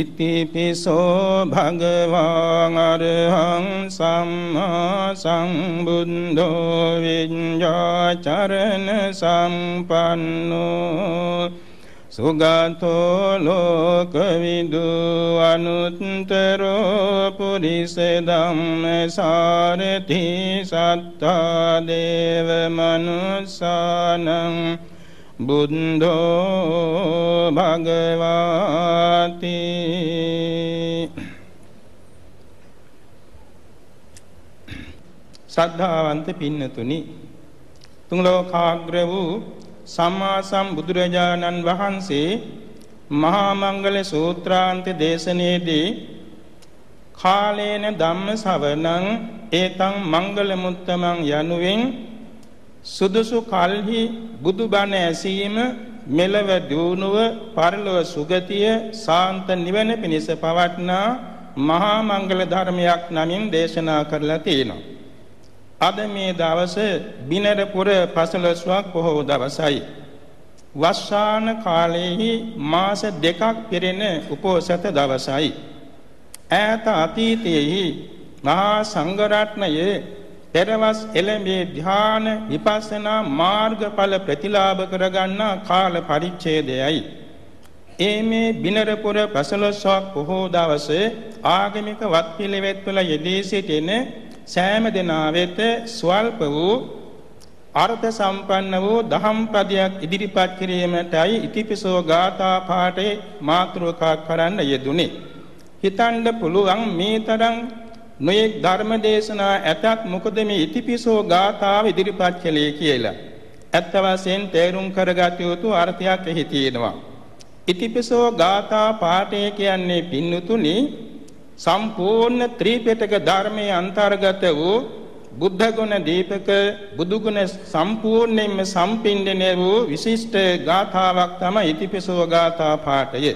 ඉතිපිසෝ භගවන් අරහං සම්මා සම්බුද්ධෝ විඤ්ඤාචරණ සම්පන්නෝ සුගතෝ ලෝකවිදු අනුත්තරෝ පුරිස ධම්ම සාරති සත්තා දේව මනුස්සානං බුද්ධෝ භගවාති සද්ධාවන්ත පින්නතුනි තුන් ලෝකාග්‍ර වූ සම්මා සම්බුදුරජාණන් වහන්සේ මහා මංගල සූත්‍රාන්ත දේශනාවේදී කාලේන ධම්ම ශවණං ඒතං මංගල මුත්තමං යනුවෙන් සුදුසු කල්හි බුදුබණ ඇසීම මෙලව දියුණුව පරලොව සුගතිය සාන්ත නිවන පිණිස පවට්නා මහා මංගල ධර්මයක් නමින් දේශනා කරලා තියෙනවා. අද මේ දවස බිනරපුර පසළොස්වක් බොහෝ දවසයි. වස්සාන කාලයේහි මාස දෙකක් පිරෙන උපෝසත දවසයි. ඈත අතීතයේහි මහා සංඝරත්නයේ පෙරවස් එළඹේ ධ්‍යාන විපස්සනා මාර්ගඵල ප්‍රතිලාභ කරගන්නා කාල පරිච්ඡේදයයි. ඒ මේ බිනරපුර පසළොස්වක් බොහෝ දවසේ ආගමික වත් පිළිවෙත් වල යෙදී සිටින සෑම දෙනා වෙත ස්වල්ප වූ අර්ථ සම්පන්න වූ දහම් පදයක් ඉදිරිපත් කිරීමටයි ඉතිපිසෝ ගාථා පාඨේ මාතෘකා කරන්න යෙදුනේ. හිතන්න පුළුවන් මේ තරම් නොයෙක් ධර්ම දේශනා ඇතත් මොකද මේ ඉතිපිසෝ ගාථාව ඉදිරිපත් කළේ කියලා. ඇත්ත වශයෙන් තේරුම් කරගත යුතු අර්ථයක් එහි තියෙනවා. ඉතිපිසෝ ගාථා පාඨය කියන්නේ පින්නතුනි සම්පූර්ණ ත්‍රිපිටක ධර්මයේ අන්තර්ගත වූ බුද්ධ ගුණ දීපක බුදු ගුණ සම්පූර්ණයෙන්ම සම්පින්දනය වූ විශිෂ්ට ගාථාවක් තමයි ඉතිපිසෝ ගාථා පාඨය.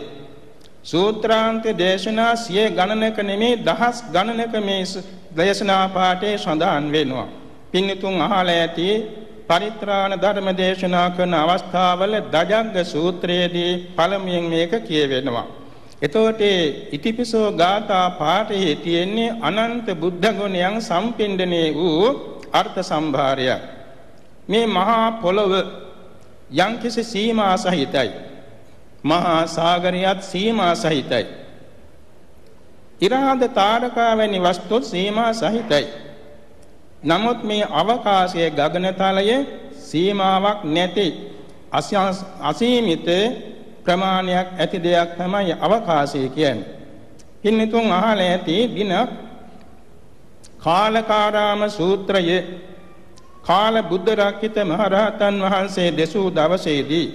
සූත්‍රාන්ත දේශනා සිය ගණනක නෙමේ දහස් ගණනක මේ දේශනා පාඨයේ සඳහන් වෙනවා. පින්තුන් අහලා ඇති පරිත්‍රාණ ධර්ම දේශනා කරන අවස්ථාවල දජංග සූත්‍රයේදී පළමුවෙන් මේක කියවෙනවා. එතකොට ඉතිපිසෝ ගාථා පාඨයේ තියෙන්නේ අනන්ත බුද්ධ ගුණයන් සම්පෙන්ඩණේ වූ අර්ථ සම්භාරයක්. මේ මහා පොළව යම්කිසි සීමා සහිතයි. මහා සාගරයත් සීමා සහිතයි. ඉරාද තාරකා වැනි වස්තුත් සීමා සහිතයි. නමුත් මේ අවකාශයේ ගගනතලයේ සීමාවක් නැති අසීමිත ප්‍රමාණයක් ඇති දෙයක් තමයි අවකාශය කියන්නේ. පින්නතුන් අහලා ඇති දින කාලකාරාම සූත්‍රයේ කාල බුද්ධ රක්කිත මහරහතන් වහන්සේ දෙසූ දවසේදී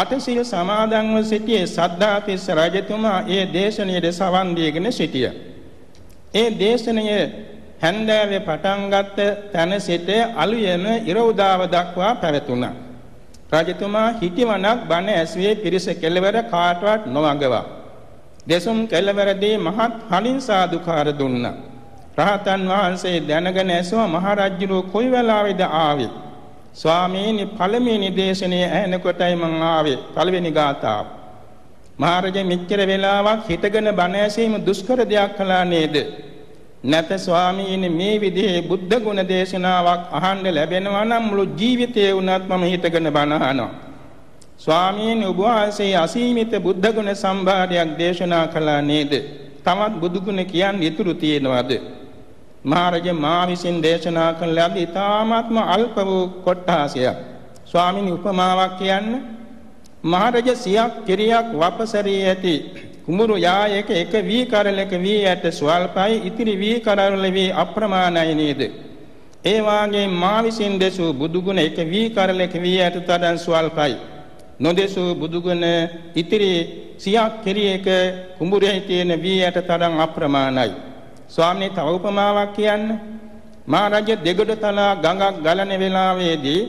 අටසිය සමාදන්ව සිටියේ සද්ධාතිස්ස රජතුමා ඒ දේශනාවේ සවන් දීගෙන සිටිය. ඒ දේශනාවේ හැන්දෑවේ පටන් ගත්ත තැන සිට අලුයම ඉර උදාව දක්වා පැවතුණා. රජතුමා හිටිවණක් බණ ඇසුවේ පිරිස කෙළවර කාටවත් නොවඟවා. දෙසුම් කෙළවරදී මහත් හලින් සාදුකාර දුන්නා. රහතන් වහන්සේ දැනගෙන ඇසුවා මහරජුරෝ කොයි වෙලාවේද ආවේ ස්වාමීනි පළමුවෙනි දේශනේ ඇහෙනකොටයි මං ආවේ පළවෙනි ගාථාව. මහරජා මෙච්චර වෙලාවක් හිතගෙන බණ ඇසීම දුෂ්කර දෙයක් කළා නේද? නැත ස්වාමීනි මේ විදිහේ බුද්ධ ගුණ දේශනාවක් අහන්න ලැබෙනවා නම් මුළු ජීවිතේ වුණත් මම හිතගෙන බණ අහනවා. ස්වාමීනි ඔබ වහන්සේ අසීමිත බුද්ධ ගුණ සම්භාරයක් දේශනා කළා නේද? තවත් බුදු ගුණ කියන් ඉතුරු තියෙනවද? මහරජ මා විසින් දේශනා කළ ලද ඊ타ත්ම අල්ප වූ කොට්ටාසයක්. ස්වාමිනි උපමාවක් කියන්න. මහරජ සියක් කිරියක් වපසරී ඇති කුඹුරු යායක එක වී කරලක වී ඇට ස්වල්පයි ඉතිරි වී කරවල වී අප්‍රමාණයි නේද? ඒ වාගේ මා විසින් දෙසූ බුදුගුණ එක වී කරලක වී ඇට තදන් ස්වල්පයි. නොදෙසූ බුදුගුණ ඉතිරි සියක් කිරියක කුඹුරේ තියෙන වී ඇට තදන් අප්‍රමාණයි. ස්වාමීන් තව උපමාවක් කියන්න. මා රජ දෙගොඩ තලා ගඟක් ගලන වෙලාවේදී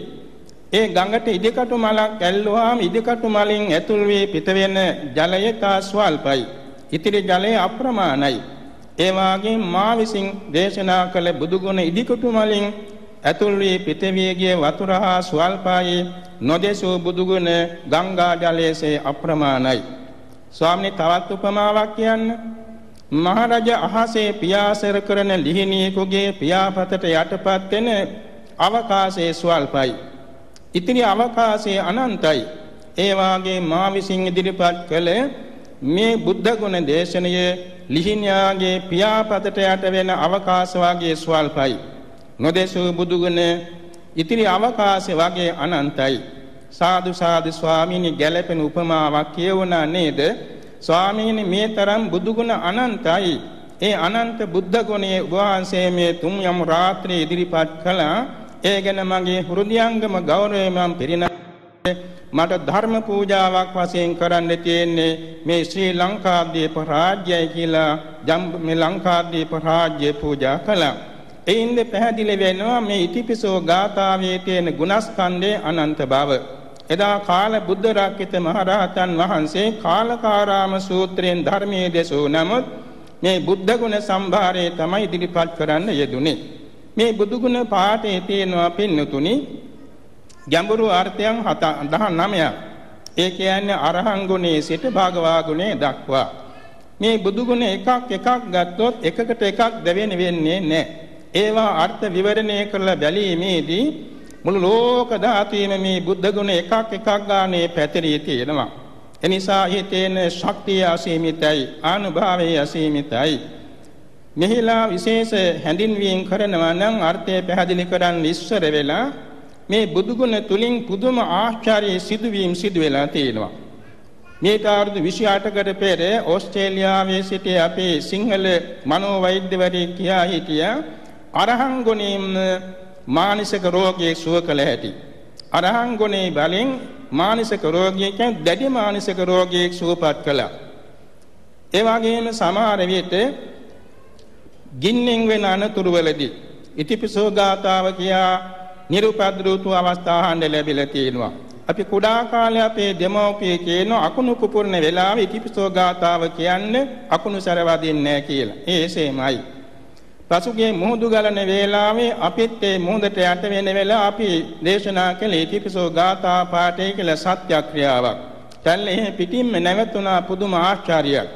ඒ ගඟට ඉදිකටු මලක් ඇල්ලුවාම ඉදිකටු මලින් ඇතුල් වී පිට වෙන ජලය තා ස්වල්පයි. ඉතිරි ජලය අප්‍රමාණයි. ඒ වාගේ මා විසින් දේශනා කළ බුදුගුණ ඉදිකටු මලින් ඇතුල් වී පිට වී ගිය වතුර හා ස්වල්පයි නොදෙසූ බුදුගුණ ගංගා ජලයේසේ අප්‍රමාණයි. ස්වාමීන් තවත් උපමාවක් කියන්න. මහරජ අහසේ පියාසර කරන ලිහිණියෙකුගේ පියාපතට යටපත් වෙන අවකාශයේ ස්වල්පයි. ඉතිරි අවකාශයේ අනන්තයි. ඒ වාගේ මා විසින් ඉදිරිපත් කළ මේ බුද්ධ ගුණ දේශනයේ ලිහිණියාගේ පියාපතට යට වෙන අවකාශ වාගේ ස්වල්පයි. නොදේශු බුදු ගුණ ඉතිරි අවකාශ වාගේ අනන්තයි. සාදු සාදු ස්වාමීනි ගැළපෙන උපමාවක් කියවුණා නේද? ස්වාමීනි මේ තරම් බුදුගුණ අනන්තයි. ඒ අනන්ත බුද්ධ ගුණයේ වහන්සේ මේ තුන් යම් රාත්‍රියේ ඉදිරිපත් කළා. ඒ ගැන මගේ හෘදයාංගම ගෞරවය මම මට ධර්ම පූජාවක් වශයෙන් කරන්න තියෙන්නේ මේ ශ්‍රී ලංකාද්වීප රාජ්‍යය කියලා ජම්බ මේ ලංකාද්වීප රාජ්‍ය පූජා කළා. එයින්ද පැහැදිලි වෙනවා මේ ඉතිපිසෝ ගාථාවේ තියෙන ගුණස්කන්ධයේ අනන්ත බව. එදා කාල බුද්ධ රාක්කිත මහරහතන් වහන්සේ කාලකාරාම සූත්‍රයෙන් ධර්මයේ දෙසූ නමුත් මේ බුද්ධ ගුණ සම්භාරයේ තමයි ඉදිරිපත් කරන්න යෙදුනේ. මේ බුදු ගුණ පාඨයේ තියෙනවා පින්නතුනි ගැඹුරු අර්ථයන් 19ක්. ඒ කියන්නේ අරහං ගුණයේ සිට භාගවා ගුණේ දක්වා. මේ බුදු ගුණ එකක් එකක් ගත්තොත් එකකට එකක් දෙවෙනි වෙන්නේ නැහැ. ඒවා අර්ථ විවරණය කරලා බැලීමේදී මුළු ලෝක ධාතුවේම මේ බුද්ධ ගුණ එකක් එකක් ගානේ පැතිරී තියෙනවා. එනිසා හිතේන ශක්තිය අසීමිතයි, අනුභවය අසීමිතයි. මෙහිලා විශේෂ හැඳින්වීම් කරනවා නම් අර්ථය පැහැදිලි කරන්න ඉස්සර වෙලා මේ බුදු ගුණ තුලින් පුදුම ආශ්චර්ය සිදුවීම් සිදු වෙලා තියෙනවා. මේට අවුරුදු 28කට පෙර ඕස්ට්‍රේලියාවේ සිටි අපේ සිංහල මනෝවෛද්‍යවරයෙක් කියා හිටියා අරහන් ගුණයෙන් මානසික රෝගයේ සුව කළ හැටි. අරහන් ගුණේ බලෙන් මානසික රෝගියෙක් කියන්නේ දැඩි මානසික රෝගියෙක් සුවපත් කළා. ඒ වගේම සමහර විට ගින්නෙන් වෙන අනතුරු වලදී ඉතිපිසෝ ගාතාව කියා නිරුපද්‍රූතු අවස්ථාහන් ලැබිලා තියෙනවා. අපි කුඩා කාලේ අපේ දෙමව්පිය කියන අකුණු කුපුරන වෙලාවේ ඉතිපිසෝ ගාතාව කියන්නේ අකුණු සරවදින්නේ නැහැ කියලා. ඒ එසේමයි. පසුගිය මුහුදු ගලන වේලාවේ අපිත් ඒ මුහුදට යට වෙන වෙලාව අපි දේශනා කළේ ත්‍රිපිසෝ ගාථා පාඨය කියලා සත්‍යක්‍රියාවක්. දැන් පිටින්ම නැවතුණා පුදුම ආශ්චර්යයක්.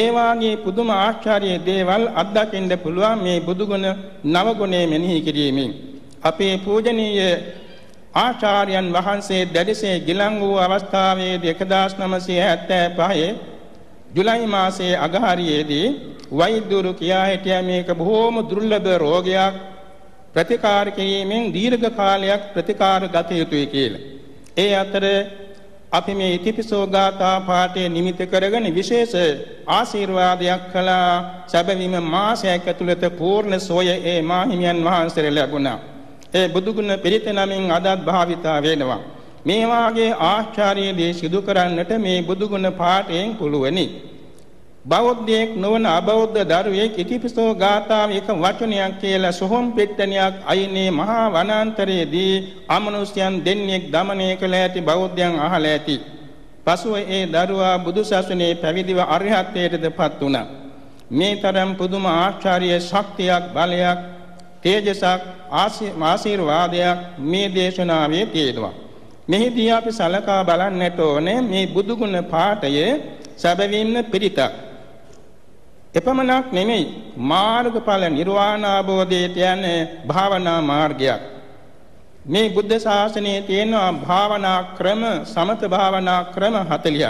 ඒ වාගේ පුදුම ආශ්චර්ය දේවල් අත්දකින්න පුළුවන් මේ බුදුගුණ නවගුණේ මෙනෙහි කිරීමෙන්. අපේ පූජනීය ආචාර්යයන් වහන්සේ දැඩිසේ ගිලන් වූ අවස්ථාවේදී 1975 ජුලයි මාසයේ අගහරියේදී වෛද්‍යවරු කියා හිටියා මේක බොහෝම දුර්ලභ රෝගයක් ප්‍රතිකාර කිරීමෙන් දීර්ඝ කාලයක් ප්‍රතිකාර ගත යුතුයි කියලා. ඒ අතර අපි මේ ඉතිපිසෝ ගාථා පාඨය නිමිත කරගෙන විශේෂ ආශිර්වාදයක් කළා. සැබවින්ම මාසයක් ඇතුළත පූර්ණ සෝය ඒ මාහිමියන් වහන්සේට ලැබුණා. ඒ බුදුගුණ පිරිත නමින් අදත් භාවිතා වෙනවා. මේ වාගේ ආශ්චර්ය දේ සිදු කරන්නට මේ බුදුගුණ පාඨයෙන් පුළුවනි. බෞද්ධයෙක් නොවන අබෞද්ධ දරුවෙක් ඉතිපිසෝ ගාථාව එක වචනයක් කියලා සොහොන් පෙට්ටනියක් අයිනේ මහා වනාන්තරයේදී අමනුෂ්‍යයන් දෙන්නෙක් দমনය කළ ඇති බෞද්ධයන් අහලා ඇති. පසුව ඒ දරුවා බුදුසසුනේ පැවිදිව අරහත්ත්වයටදපත් වුණා. මේ තරම් පුදුම ආශ්චර්ය ශක්තියක් බලයක් තේජසක් ආශිර්වාදයක් මේ දේශනාවේ තියෙනවා. මෙහිදී අපි සලකා බලන්නට ඕනේ මේ බුදුගුණ පාඨයේ සැබවින්ම පිරිතක්. එපමණක් නෙමෙයි මාර්ගඵල නිර්වාණ අවබෝධයට යන භාවනා මාර්ගයක්. මේ බුද්ධ ශාසනයේ තියෙන භාවනා ක්‍රම සමත භාවනා ක්‍රම 40ක්.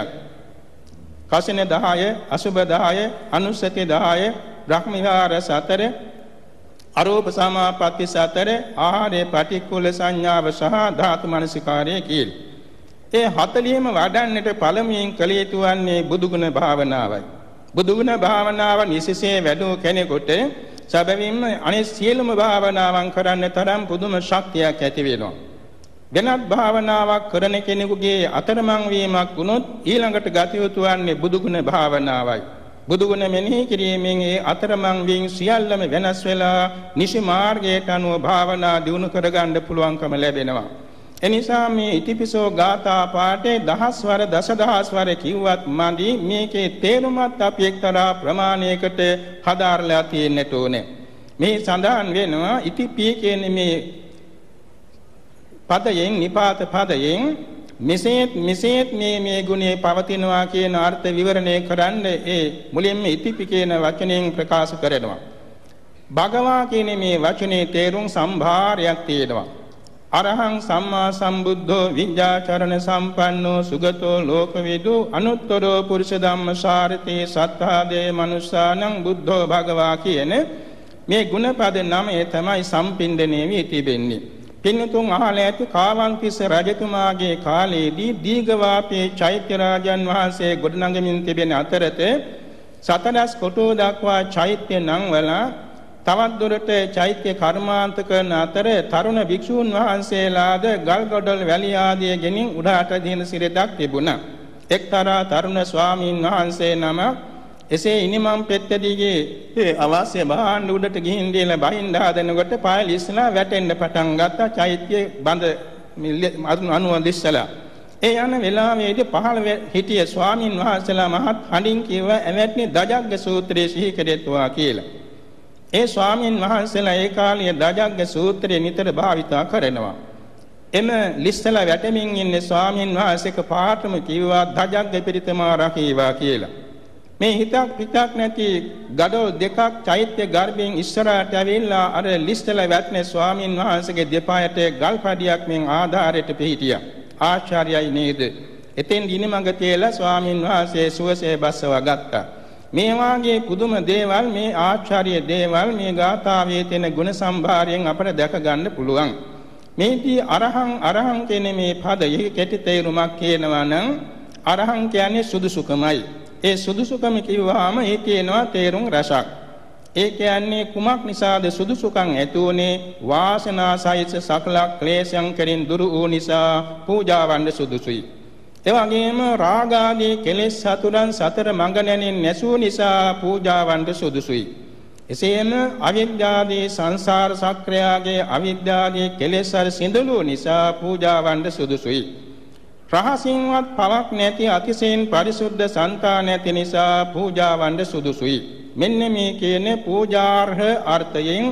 කසින 10, අසුබ 10, අනුස්සති 10, බ්‍රහ්ම විහාර 4, අරෝප සමාපatti සතර ආහාරේ පටික්කුල සංඥාව සහ ධාතු මනසිකාරය කීල්. ඒ 40ම වඩන්නට පළමුවෙන් කළ යුතු වන්නේ බුදුගුණ භාවනාවයි. බුදුගුණ භාවනාව නිසසේ වැඩෝ කෙනෙකුට සැබවින්ම අනිත් සියලුම භාවනාවන් කරන්න තරම් පුදුම ශක්තියක් ඇති වෙනවා. වෙනත් භාවනාවක් කරන කෙනෙකුගේ අතරමං වීමක් වුණොත් ඊළඟට ගත යුතු වන්නේ බුදුගුණ භාවනාවයි. බුදුගුණ මෙනෙහි කිරීමෙන් ඒ අතරමං වීම සියල්ලම වෙනස් වෙලා නිසි මාර්ගයට අනුව භාවනා දියුණු කරගන්න පුළුවන්කම ලැබෙනවා. එනිසා මේ ඉතිපිසෝ ගාථා පාඨේ දහස්වර දසදහස්වර කිව්වත් මදි මේකේ තේරුමත් අපි එක්තරා ප්‍රමාණයකට හදාarලා තියෙන්නට ඕනේ. මේ සඳහන් වෙනවා ඉතිපී කියන්නේ මේ පදයෙන් නිපාත පදයෙන් මෙසේත් මෙසේත් මේ මේ ගුණේ පවතිනවා කියන අර්ථ විවරණය කරන්න ඒ මුලින්ම ඉතිපි කියන වචනයෙන් ප්‍රකාශ කරනවා. භගවා කියන මේ වචනේ තේරුම් සම්භාරයක් තියෙනවා. අරහං සම්මා සම්බුද්ධෝ විඤ්ඤාචරණ සම්පන්නෝ සුගතෝ ලෝකවිදු අනුත්තරෝ පුරුෂ ධම්මසාරතේ සත්තාදේ මනුස්සානං බුද්ධෝ භගවා කියන මේ ගුණපද නමේ තමයි සම්පින්දණය වී තිබෙන්නේ. පින්නතුන් අහල ඇති කාවන්තිස්ස රජතුමාගේ කාලයේදී දීඝවාපී චෛත්‍ය රාජන් වහන්සේ ගොඩනඟමින් තිබෙන අතරතේ සතනස් කොටෝ දක්වා චෛත්‍ය නංවලා තවත් දුරට චෛත්‍ය කර්මාන්ත කරන අතර තරුණ භික්ෂූන් වහන්සේලාද ගල්ගොඩොල් වැලි ආදිය ගෙනින් උඩට දින සිරදක් තිබුණා. එක්තරා තරුණ ස්වාමීන් වහන්සේ නමක් එසේ ඉනිමම් පෙත්තදීගේ අවශ්‍ය භාණ්ඩ උඩට ගිහින් දීලා බහින්න හදනකොට පායල ඉස්සලා වැටෙන්න පටන් ගත්තා චෛත්‍ය බඳ අනුව ඉස්සලා ඒ යන වෙලාවේදී පහළ හිටිය ස්වාමින් වහන්සේලා මහත් හඬින් කිව්ව එවැටනේ දජග්ග සූත්‍රයේ සිහි කෙරෙත්වා කියලා. ඒ ස්වාමින් වහන්සේලා ඒ කාලයේ දජග්ග සූත්‍රය නිතර භාවිතා කරනවා. එම ලිස්සලා වැටෙමින් ඉන්නේ ස්වාමින් වහන්සේක පාඨම කිව්වා දජග්ග පිරිතමා රකීවා කියලා. මේ හිතක් පිටක් නැති gadol දෙකක් චෛත්‍ය ගර්භයෙන් ඉස්සරහට ඇවිල්ලා අර ලිස්තල වැටනේ ස්වාමින් වහන්සේගේ දෙපායට ගල් පැඩියක් මෙන් ආධාරයට පිහිටියා. ආචාර්යයි නේද? එතෙන් ගිනිමඟ තියලා ස්වාමින් වහන්සේ සුවසේ බස්සවා ගත්තා. මේ වාගේ පුදුම දේවල් මේ ආචාර්ය දේවල් මේ ගාථාවේ තියෙන ගුණ සම්භාරයෙන් අපට දැක ගන්න පුළුවන්. මේදී අරහං අරහං කියන මේ පදයේ කෙටි තේරුමක් කියනවා නම් අරහං කියන්නේ සුදුසුකමයි. ඒ සුදුසුකම කිව්වහම ඒ කියනවා තේරුම් රසක්. ඒ කියන්නේ කුමක් නිසාද සුදුසුකම් ඇති වුනේ වාසනාසයිස සකල ක්ලේශයන් කෙරින් දුරු වූ නිසා පූජාවන්ද සුදුසුයි. එවැගේම රාගාදී කෙලෙස් සතුරන් සතර මඟ නැනින් නැසූ නිසා පූජාවන්ට සුදුසුයි. එසේම අවිද්‍යාදී සංසාර සක්‍රයාගේ අවිද්‍යාදී කෙලෙස් අර සිඳලු නිසා පූජාවන්ට සුදුසුයි. රහසින්වත් පලක් නැති අතිශයින් පරිසුද්ධ සන්තා නැති නිසා පූජාවන්ට සුදුසුයි. මෙන්න මේ කියන පූජාර්හ අර්ථයෙන්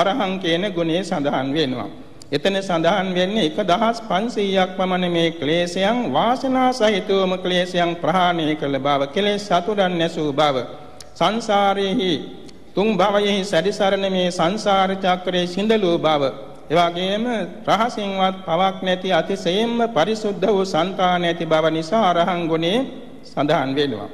අරහං කියන ගුණය සඳහන් වෙනවා. එතන සඳහන් වෙන්නේ 1500ක් පමණ මේ ක්ලේශයන් වාසනා සහිතවම ක්ලේශයන් ප්‍රහාණය කළ බව කෙලෙස් සතුරන් නැසූ බව සංසාරයේහි තුන් භවයෙහි සැරිසරන මේ සංසාර චක්‍රයේ සිඳලූ බව එවාගේම රහසින්වත් පවක් නැති අතිසයෙන්ම පරිසුද්ධ වූ సంతාන ඇති බව නිසා අරහන් ගුණේ සඳහන් වෙනවා.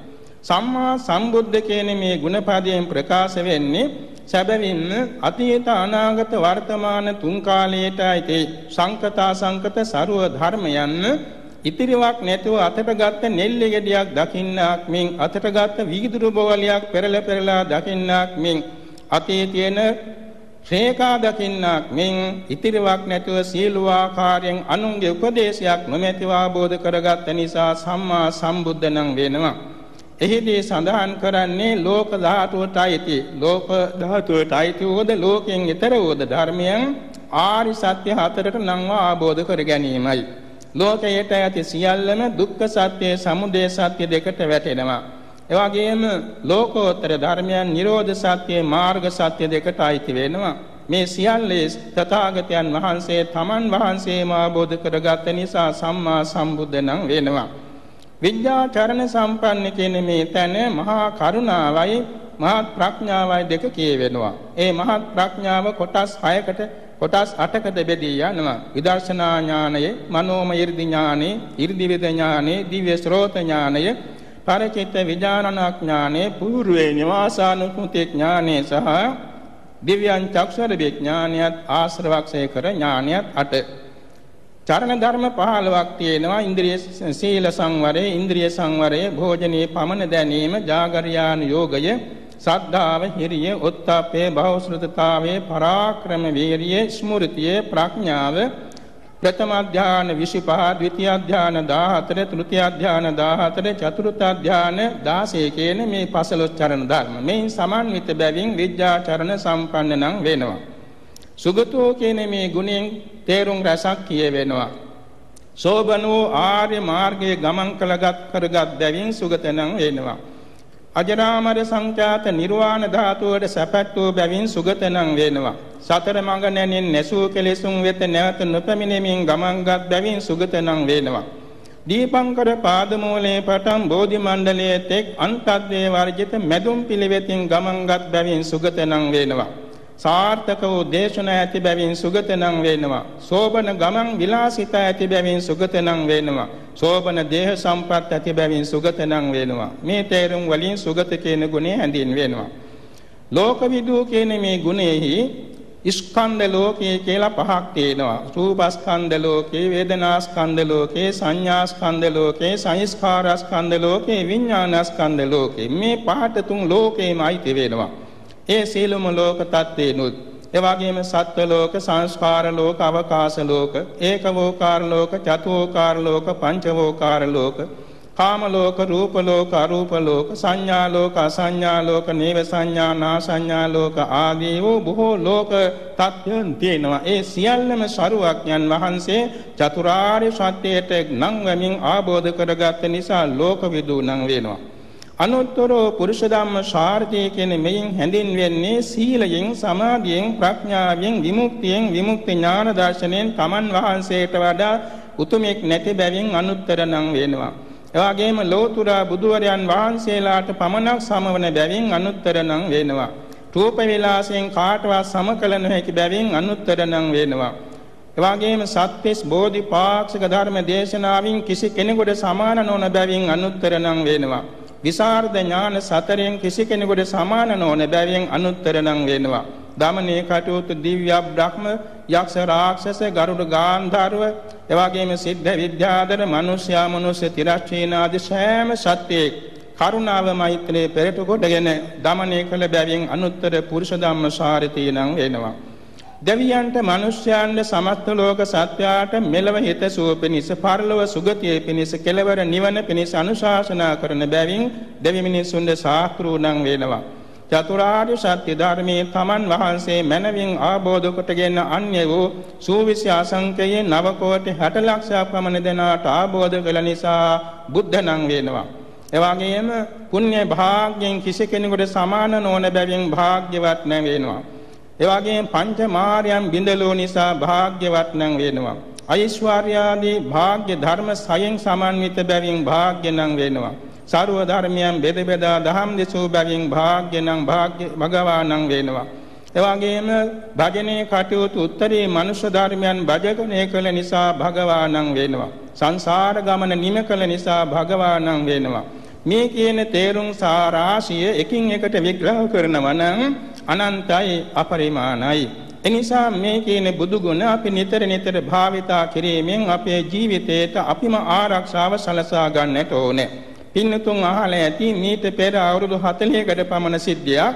සම්මා සම්බුද්ධ කියන මේ ගුණපදයෙන් ප්‍රකාශ වෙන්නේ සැබවින්ම අතීත අනාගත වර්තමාන තුන් කාලයට ඇති සංකතා සංකත ਸਰව ධර්මයන් ඉතිරිවක් නැතුව අතටගත් නෙල්ලි ගෙඩියක් දකින්නක් මින් අතටගත් වීදුරු බෝලයක් පෙරල පෙරලා දකින්නක් මින් අතීතයේන ශ්‍රේකා දකින්නක් මෙන් ඉතිරිවක් නැතුව සීලු ආකාරයෙන් අනුන්ගේ උපදේශයක් නොමැතිව ආબોධ කරගත් නිසා සම්මා සම්බුද්ධ නම් වෙනවා. එහිදී සඳහන් කරන්නේ ලෝක ධාතුවට අයිති ලෝක ධාතුවට අයිති වූද ලෝකයෙන් ඈතර වූද ධර්මයන් ආරි සත්‍ය හතරට නම්ව ආબોධ කර ගැනීමයි. ලෝකයට ඇති සියල්ලම දුක්ඛ සත්‍ය, සමුදය සත්‍ය දෙකට වැටෙනවා. එවාගේම ලෝකෝත්තර ධර්මයන් නිරෝධ සත්‍යයේ මාර්ග සත්‍ය දෙකට අයිති වෙනවා. මේ සියල්ලේ තථාගතයන් වහන්සේ තමන් වහන්සේම ආબોධ කරගත් නිසා සම්මා සම්බුද්ධ නම් වෙනවා. විඤ්ඤාචරණ සම්පන්න කියන මේ තැන මහා කරුණාවයි මහත් ප්‍රඥාවයි දෙක කියවෙනවා. ඒ මහත් ප්‍රඥාව කොටස් 6කට කොටස් 8කට බෙදී යනවා විදර්ශනා ඥානයේ මනෝමය irdi ඥානේ irdi විද ඥානේ දිව්‍ය ශ්‍රෝත ඥානයේ පරචිත විඥානඥානේ పూర్වේ නිවාසානුකූති ඥානේ සහ දිව්‍යං චක්ෂර විඥානියත් ආශ්‍රවක්ෂය කර ඥානියත් අට චරණ ධර්ම 15ක් තියෙනවා ඉන්ද්‍රිය සීල සංවරය ඉන්ද්‍රිය සංවරය භෝජනීය පමන දැනීම జాగරියාන යෝගය සද්ධාව හිරිය උත්තාපේ භවශ්‍රතතාවේ පරාක්‍රම වීරිය ස්මෘතිය ප්‍රඥාව ප්‍රථම අධ්‍යාන 25, ද්විතිය අධ්‍යාන 14, තෘතිය අධ්‍යාන 14, චතුර්ථ අධ්‍යාන 16 කියන මේ 15 චරණ ධර්ම. මේන් සමන්විත බැවින් විද්‍යා චරණ සම්පන්න නම් වෙනවා. සුගතෝ කියන මේ ගුණෙන් තේරුම් රසක් කියවෙනවා. සෝබනෝ ආර්ය මාර්ගයේ ගමන් කළගත් කරගත් බැවින් සුගත නම් වෙනවා. අජරාමර සංඛ්‍යාත නිර්වාණ ධාතුවට සැපැත් වූ බැවින් සුගතනම් වෙනවා. සතර මඟ නැනින් නැසූ කෙලෙසුන් වෙත නැවත නොපැමිණෙමින් ගමන්ගත් බැවින් සුගතනම් වෙනවා. දීපංකර පාදමූලේ පටන් බෝධි මණ්ඩලයේ තෙක් අන්තද්වේ වර්ජිත මැදුම් පිළිවෙතින් ගමන්ගත් බැවින් සුගතනම් වෙනවා. සාර්ථක වූ දේශන ඇති බැවින් සුගතනං වෙනවා. සෝබන ගමන් විලාසිත ඇති බැවින් සුගතනං වෙනවා. සෝබන දේහ සම්පත් ඇති බැවින් සුගතනං වෙනවා. මේ තේරුම් වලින් සුගත කියන ගුණය හැඳින් වෙනවා. ලෝකවිදූ කියන මේ ගුණෙහි ස්කන්ධ ලෝකයේ කියලා පහක් තියෙනවා. රූපස්කන්ධ ලෝකේ, වේදනාස්කන්ධ ලෝකේ, සංඥාස්කන්ධ ලෝකේ, සංස්කාරස්කන්ධ ලෝකේ, විඥානස්කන්ධ ලෝකේ. මේ පහට තුන් ලෝකේම අයිති වෙනවා. ඒ සීලම ලෝක තත්ත්වේනුත් එවාගේම සත්ව ලෝක සංස්කාර ලෝක අවකාශ ලෝක ඒකවෝකාර ලෝක චතුෝකාර ලෝක පංචවෝකාර ලෝක කාම ලෝක රූප ලෝක අරූප ලෝක සංඥා ලෝක අසංඥා ලෝක නේව සංඥා නා සංඥා ලෝක ආදී වූ බොහෝ ලෝක තත්ත්වයන් තියෙනවා ඒ සියල්ලම සරුවඥන් වහන්සේ චතුරාර්ය සත්‍යයට නම් වෙමින් ආબોධ කරගත් නිසා ලෝක විදූ නම් වෙනවා අනුත්තරෝ පුරුෂ ධම්ම සාර්ථය කියන මෙයින් හැඳින්වෙන්නේ සීලයෙන් සමාධියෙන් ප්‍රඥාවෙන් විමුක්තියෙන් විමුක්ති ඥාන දර්ශනයෙන් තමන් වහන්සේට වඩා උතුමෙක් නැති බැවින් අනුත්තර නම් වෙනවා. එවාගේම ලෝතුරා බුදුවරයන් වහන්සේලාට පමණක් සමවන බැවින් අනුත්තර නම් වෙනවා. රූප විලාසයෙන් කාටවත් සම කළ නොහැකි බැවින් අනුත්තර නම් වෙනවා. එවාගේම සත්‍යස් බෝධිපාක්ෂික ධර්ම දේශනාවෙන් කිසි කෙනෙකුට සමාන නොවන බැවින් අනුත්තර නම් වෙනවා. විසරද ඥාන සතරෙන් කිසි කෙනෙකුට සමාන නොවන බැවින් අනුත්තර නම් වෙනවා. දමනේ කටයුතු දිව්‍ය බ්‍රහ්ම යක්ෂ රාක්ෂස ගරුඩ ගාන්ධර්ව එවාගේම සිද්ධ විද්‍යාදර මිනිස්යා මිනිස්ය තිරස්චීන ආදී සෑම සත්‍යයේ කරුණාව මෛත්‍රියේ පෙරට කොටගෙන දමනේ කළ බැවින් අනුත්තර පුරුෂ ධම්ම සාරිතී නම් වෙනවා. දෙවියන්ට මනුෂ්‍යයන්ට සමස්ත ලෝක සත්වයාට මෙලව හිත සුව පිණිස පරලොව සුගතිය පිණිස කෙලවර නිවන පිණිස අනුශාසනා කරන බැවින් දෙවි මිනිසුන්ට සාස්ත්‍රූණං වෙනවා චතුරාර්ය සත්‍ය ධර්මයේ තමන් වහන්සේ මනවින් ආબોධ කොටගෙන අන්‍ය වූ සූවිසි ආසංකයේ නව කෝටි 60 ලක්ෂයක් පමණ දෙනාට ආબોධ කළ නිසා බුද්ධණං වෙනවා එවාගෙම පුණ්‍ය භාග්යෙන් කිසි කෙනෙකුට සමාන නොවන බැවින් භාග්‍යවත් නැ වෙනවා ඒ වගේම පංච මාර්යම් බිඳලෝ නිසා භාග්‍යවත් නම් වෙනවා. අයිශ්වර්යාදී භාග්‍ය ධර්ම සයෙන් සමන්විත බැවින් භාග්‍ය නම් වෙනවා. සාරව ධර්මයන් බෙද බෙදා දහම් දෙසූ බැවින් භාග්‍ය නම් භාග්‍ය භගවානං වෙනවා. එවාගේම භජනයේ කටයුතු උත්තරී මනුෂ්‍ය ධර්මයන් භජගනය කළ නිසා භගවානං වෙනවා. සංසාර ගමන නිම කළ නිසා භගවානං වෙනවා. මේ කියන තේරුම් සාරාශිය එකින් එකට විග්‍රහ කරනවා නම් අනන්තයි අපරිමාණයි එනිසා මේ කියන බුදු ගුණ අපි නිතර නිතර භාවිතා කිරීමෙන් අපේ ජීවිතයට අපිම ආරක්ෂාව සලසා ගන්නට ඕනේ. පින්නතුන් අහලා ඇති මීට පෙර අවුරුදු 40කට පමණ සිද්ධියක්.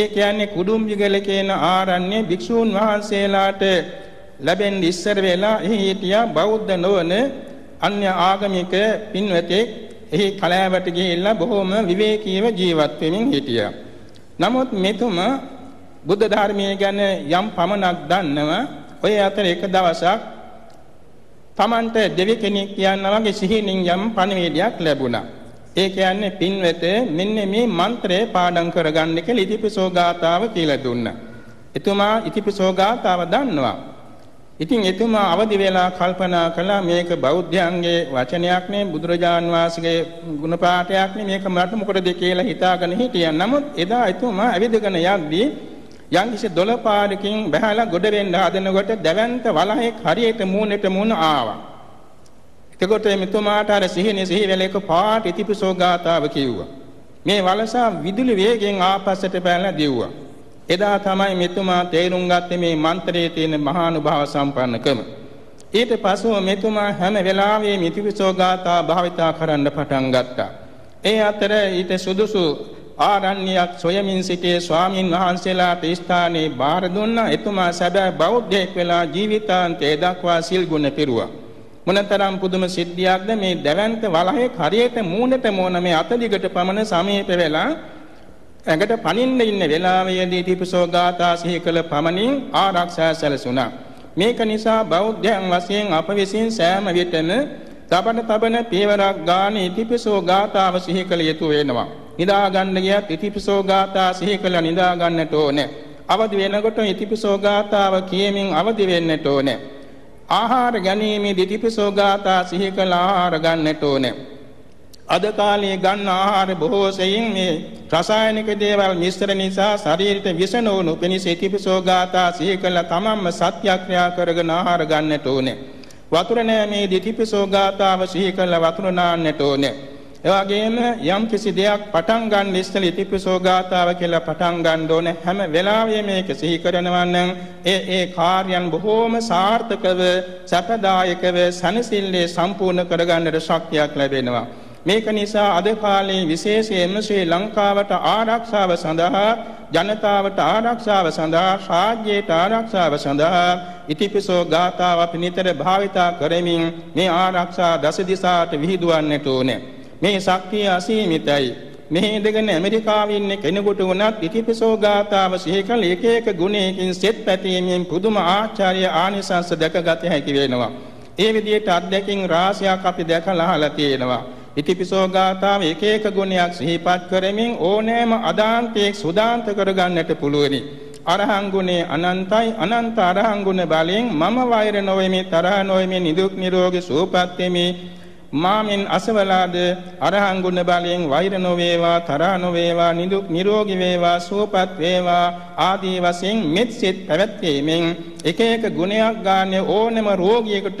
ඒ කියන්නේ කුඩුම්බිගල කියන ආරණ්‍ය භික්ෂූන් වහන්සේලාට ලැබෙන ඉස්සර වෙලා එහි හිටියා බෞද්ධ නොවන අන්‍ය ආගමික පින්වතෙක් එහි කලාවට ගිහිල්ලා බොහොම විවේකීව ජීවත් වෙමින් හිටියා. නමුත් මෙතුමා බුද්ධ ධර්මයේ ගැන යම් පමණක් දන්නව ඔය අතර එක දවසක් Tamante දෙවි කෙනෙක් කියනවා වගේ සිහිනින් යම් පණිවිඩයක් ලැබුණා. ඒ කියන්නේ පින්වතේ මෙන්න මේ මන්ත්‍රය පාඩම් කරගන්න කියලා ඉතිපිසෝ ගාතාව කියලා දුන්නා. එතුමා ඉතිපිසෝ ගාතාව දන්නවා. ඉතින් එතුමා අවදි වෙලා කල්පනා කළා මේක බෞද්ධයන්ගේ වචනයක් නේ බුදුරජාන් වහන්සේගේ ගුණ පාඨයක් නේ මේක මට මොකටද කියලා හිතාගෙන හිටියා. නමුත් එදා එතුමා ඇවිදගෙන යද්දී යම් කිසි දොළපාරකින් බහැලා ගොඩ වෙන්න හදනකොට දැවැන්ත වලහෙක් හරියට මූණට මූණ ආවා. එතකොට මෙතුමාට අර සිහිනේ සිහිවැලේක පාට ඉතිපිසෝ ගාතාව කිව්වා. මේ වලසා විදුලි වේගෙන් ආපස්සට පැනලා දිව්වා. එදා තමයි මෙතුමා තේරුම් ගත්තේ මේ මන්ත්‍රයේ තියෙන මහානුභාව සම්පන්නකම. ඊට පසුව මෙතුමා හැම වෙලාවෙම මිතිවිසෝ ගාථා භාවිතා කරන්න පටන් ගත්තා. ඒ අතර ඊට සුදුසු ආරණ්‍යයක් සොයමින් සිටියේ ස්වාමින් වහන්සේලාට ස්ථානයේ බාර දුන්නා. එතුමා සැබෑ බෞද්ධයෙක් වෙලා ජීවිතාන්තය දක්වා සිල් ගුණ පිරුවා. මොනතරම් පුදුම සිද්ධියක්ද මේ දැවැන්ත වලහේ හරියට මූණට මෝන මේ අත දිගට පමණ සමීප වෙලා ඇඟට පනින්න ඉන්න වෙලාවේදී ත්‍රිපිසෝගාථා සිහි කළ පමණින් ආරක්ෂා සැලසුණා. මේක නිසා බෞද්ධයන් වශයෙන් අප විසින් සෑම විටම තබන තබන පියවරක් ගානේ ත්‍රිපිසෝගාථාව සිහි කළ යුතු වෙනවා. නිදා ගන්න ගියත් ත්‍රිපිසෝගාථා සිහි කළ නිදා ගන්නට ඕනේ. අවදි වෙනකොට ත්‍රිපිසෝගාථාව කියමින් අවදි වෙන්නට ඕනේ. ආහාර ගැනීමේදී ත්‍රිපිසෝගාථා සිහි කළ ආහාර ගන්නට ඕනේ. අද කාලයේ ගන්න ආහාර බොහෝ සෙයින් මේ රසායනික දේවල් මිශ්‍ර නිසා ශරීරයට විෂ නොවුණු පිණිස ඉතිපිසෝගාතා සිහි කළ තමන්ම සත්‍යක්‍රියා කරගෙන ආහාර ගන්නට ඕනේ. වතුර නෑමේ දිතිපිසෝගාතාව සිහි කළ වතුර නාන්නට ඕනේ. එවාගේම යම් කිසි දෙයක් පටන් ගන්න ඉස්සෙල් ඉතිපිසෝ ගාතාව කියලා පටන් ගන්න ඕන හැම වෙලාවෙම මේක සිහි කරනවා නම් ඒ ඒ කාර්යයන් බොහෝම සාර්ථකව සැපදායකව සනසිල්ලේ සම්පූර්ණ කරගන්නට ශක්තියක් ලැබෙනවා මේක නිසා අද කාලේ විශේෂයෙන්ම ශ්‍රී ලංකාවට ආරක්ෂාව සඳහා ජනතාවට ආරක්ෂාව සඳහා රාජ්‍යයට ආරක්ෂාව සඳහා ඉතිපිසෝ ගාථාව අපි නිතර භාවිතා කරමින් මේ ආරක්ෂා දස දිසාට විහිදුවන්නට ඕනේ. මේ ශක්තිය අසීමිතයි. මෙහි ඉඳගෙන ඇමරිකාවේ ඉන්න කෙනෙකුට වුණත් ඉතිපිසෝ ගාථාව සිහිකල එක එක ගුණයකින් සෙත් පැතීමෙන් පුදුම ආචාර්ය ආනිසංස දැකගත හැකි වෙනවා. ඒ විදිහට අත්දැකීම් රාශියක් අපි දැකලා අහලා තියෙනවා. ඉතිපිසෝ ගාථාව එක එක ගුණයක් සිහිපත් කරමින් ඕනෑම අදාන්තයක් සුදාන්ත කරගන්නට පුළුවනි. අරහං ගුණේ අනන්තයි අනන්ත අරහං ගුණ බලෙන් මම වෛර නොවේමි තරහ නොවේමි නිදුක් නිරෝගී සුවපත් වෙමි මාමෙන් අසවලාද අරහන් ගුණ බලයෙන් වෛර නොවේවා තරහ නොවේවා නිදුක් නිරෝගී වේවා සුවපත් වේවා ආදී වශයෙන් මෙත් සිත් පැවැත්වීමෙන් එක එක ගුණයක් ගානේ ඕනෑම රෝගියෙකුට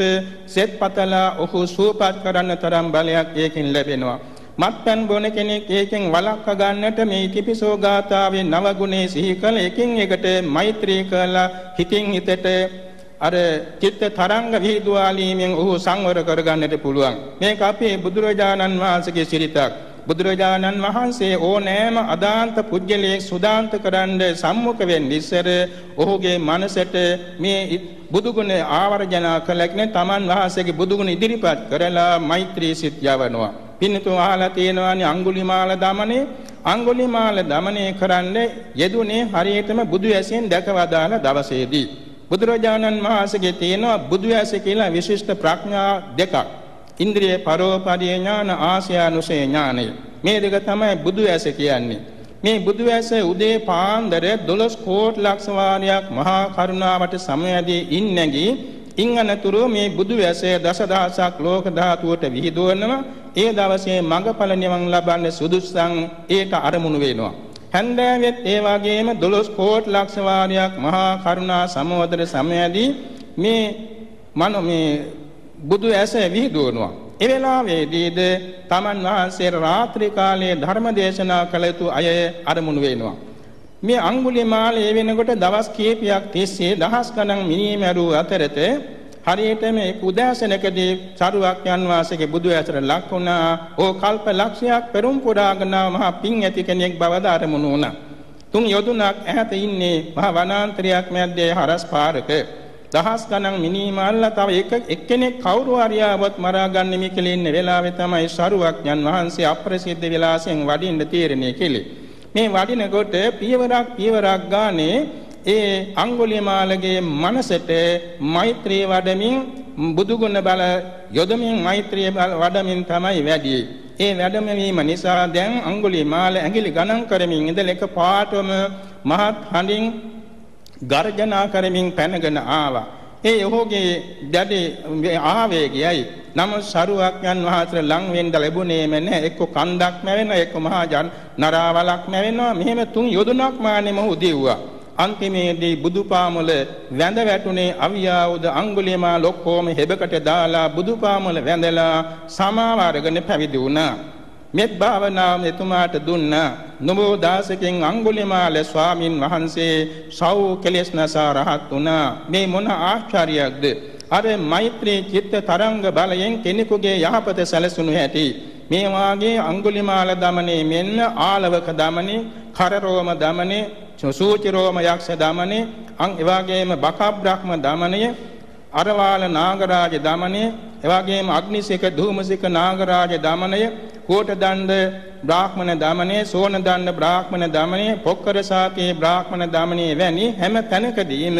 සෙත් පතලා ඔහු සුවපත් කරන්න තරම් බලයක් ඒකෙන් ලැබෙනවා මත්පැන් බොන කෙනෙක් ඒකෙන් වළක්වා ගන්නට මේ ත්‍රිපිසෝ ගාථාවේ නව ගුණේ සිහි කළ එකින් එකට මෛත්‍රී කළා හිතින් හිතට අර චිත්ත තරංග විහිදුවාලීමෙන් ඔහු සංවර කරගන්නට පුළුවන්. මේක අපේ බුදුරජාණන් වහන්සේගේ සිරිතක්. බුදුරජාණන් වහන්සේ ඕනෑම අදාන්ත පුජ්‍යලයේ සුදාන්ත කරන්න සම්මුඛ වෙන්න ඉස්සර ඔහුගේ මනසට මේ බුදුගුණ ආවර්ජනා කළක්නේ Taman වහන්සේගේ බුදුගුණ ඉදිරිපත් කරලා මෛත්‍රී සිත් යවනවා. පින්නතුන් අහලා තියෙනවානේ අඟුලිමාල දමනේ අඟුලිමාල දමනේ කරන්න යෙදුනේ හරියටම බුදු ඇසෙන් දැකවදාන දවසේදී බුදුරජාණන් වහන්සේගේ තියෙනවා බුදු ඇස කියලා විශිෂ්ට ප්‍රඥා දෙකක්. ඉන්ද්‍රිය පරෝපරිය ඥාන ආශ්‍යානුසේ ඥානය. මේ දෙක තමයි බුදු ඇස කියන්නේ. මේ බුදු ඇස උදේ පාන්දර 12 කෝටි ලක්ෂ වාරයක් මහා කරුණාවට සමවැදී ඉන්නේගි ඉන්නතුරු මේ බුදු ඇසේ දසදහසක් ලෝක ධාතුවට විහිදුවනවා ඒ දවසේ මඟඵල නිවන් ලබන්න සුදුසුසන් ඒක අරමුණු වෙනවා හැන්දෑවෙත් ඒ වගේම දොළොස් කෝට් ලක්ෂ වාරයක් මහා කරුණා සමෝදර සමයදී මේ මන මේ බුදු ඇස විහිදුවනවා. ඒ වෙලාවේදීද තමන් වහන්සේ රාත්‍රී කාලයේ ධර්ම දේශනා කළ යුතු අය අරමුණු වෙනවා. මේ අඟුලිමාලේ වෙනකොට දවස් කීපයක් තිස්සේ දහස් ගණන් මිනීමැරුව අතරතේ හරියට මේ උදෑසනකදී සරුවක්යන් වහන්සේගේ බුදු ඇසර ලක් වුණා. ඕ කල්ප ලක්ෂයක් පෙරම් පුරාගෙන මහා පිං ඇති කෙනෙක් බවද අරමුණු වුණා. තුන් යොදුනක් ඈත ඉන්නේ මහා වනාන්තරයක් මැද්දේ හරස් පාරක. දහස් ගණන් මිනිමාල්ලා තව එක එක්කෙනෙක් කවුරු හරි ආවත් මරා ගන්න මේ කියලා ඉන්න වෙලාවේ තමයි සරුවක්ඥන් වහන්සේ අප්‍රසිද්ධ විලාසයෙන් වඩින්න තීරණය කෙලේ. මේ වඩිනකොට පියවරක් පියවරක් ගානේ ඒ අඟුලිමාලගේ මනසට මෛත්‍රී වඩමින් බුදුගුණ බල යොදමින් මෛත්‍රී බල වඩමින් තමයි වැඩි. ඒ වැඩමවීම නිසා දැන් අඟුලිමාල ඇඟිලි ගණන් කරමින් ඉඳලා එක පාටම මහත් හඬින් ගර්ජනා කරමින් පැනගෙන ආවා. ඒ ඔහුගේ දැඩි ආවේගයයි නම් සරුවක්යන් වහන්සේ ලං වෙන්න ලැබුණේම නැහැ එක්ක කන්දක් මැවෙනවා එක්ක මහා ජන නරාවලක් මැවෙනවා මෙහෙම තුන් යොදුනක් මානෙම උදෙව්වා අන්තිමේදී බුදුපාමුල වැඳ වැටුනේ අවියාවුද අඟුලිමාල ඔක්කොම හෙබකට දාලා බුදුපාමුල වැඳලා සමාව අරගෙන පැවිදි වුණා. මෙත් භාවනාව එතුමාට දුන්නා. නමෝ දාසකෙන් අඟුලිමාල ස්වාමින් වහන්සේ සෞ කෙලෙස් නසා රහත් වුණා. මේ මොන ආශ්චර්යයක්ද? අර මෛත්‍රී චිත්ත තරංග බලයෙන් කෙනෙකුගේ යහපත සැලසුණු හැටි මේ වාගේ අඟුලිමාල දමනේ මෙන්න ආලවක දමනේ කරරෝම දමනේ සුසූචිරෝම යක්ෂ දමනේ අන් එවාගේම බකබ්‍රහ්ම දමනය අරවාල නාගරාජ දමනය, එවාගේම අග්නිසික ධූමසික නාගරාජ දමනය, කෝටදණ්ඩ බ්‍රාහ්මණ දමනය, සෝනදණ්ඩ බ්‍රාහ්මණ දමනය, පොක්කරසාකේ බ්‍රාහ්මණ දමනය වැනි හැම තැනකදීම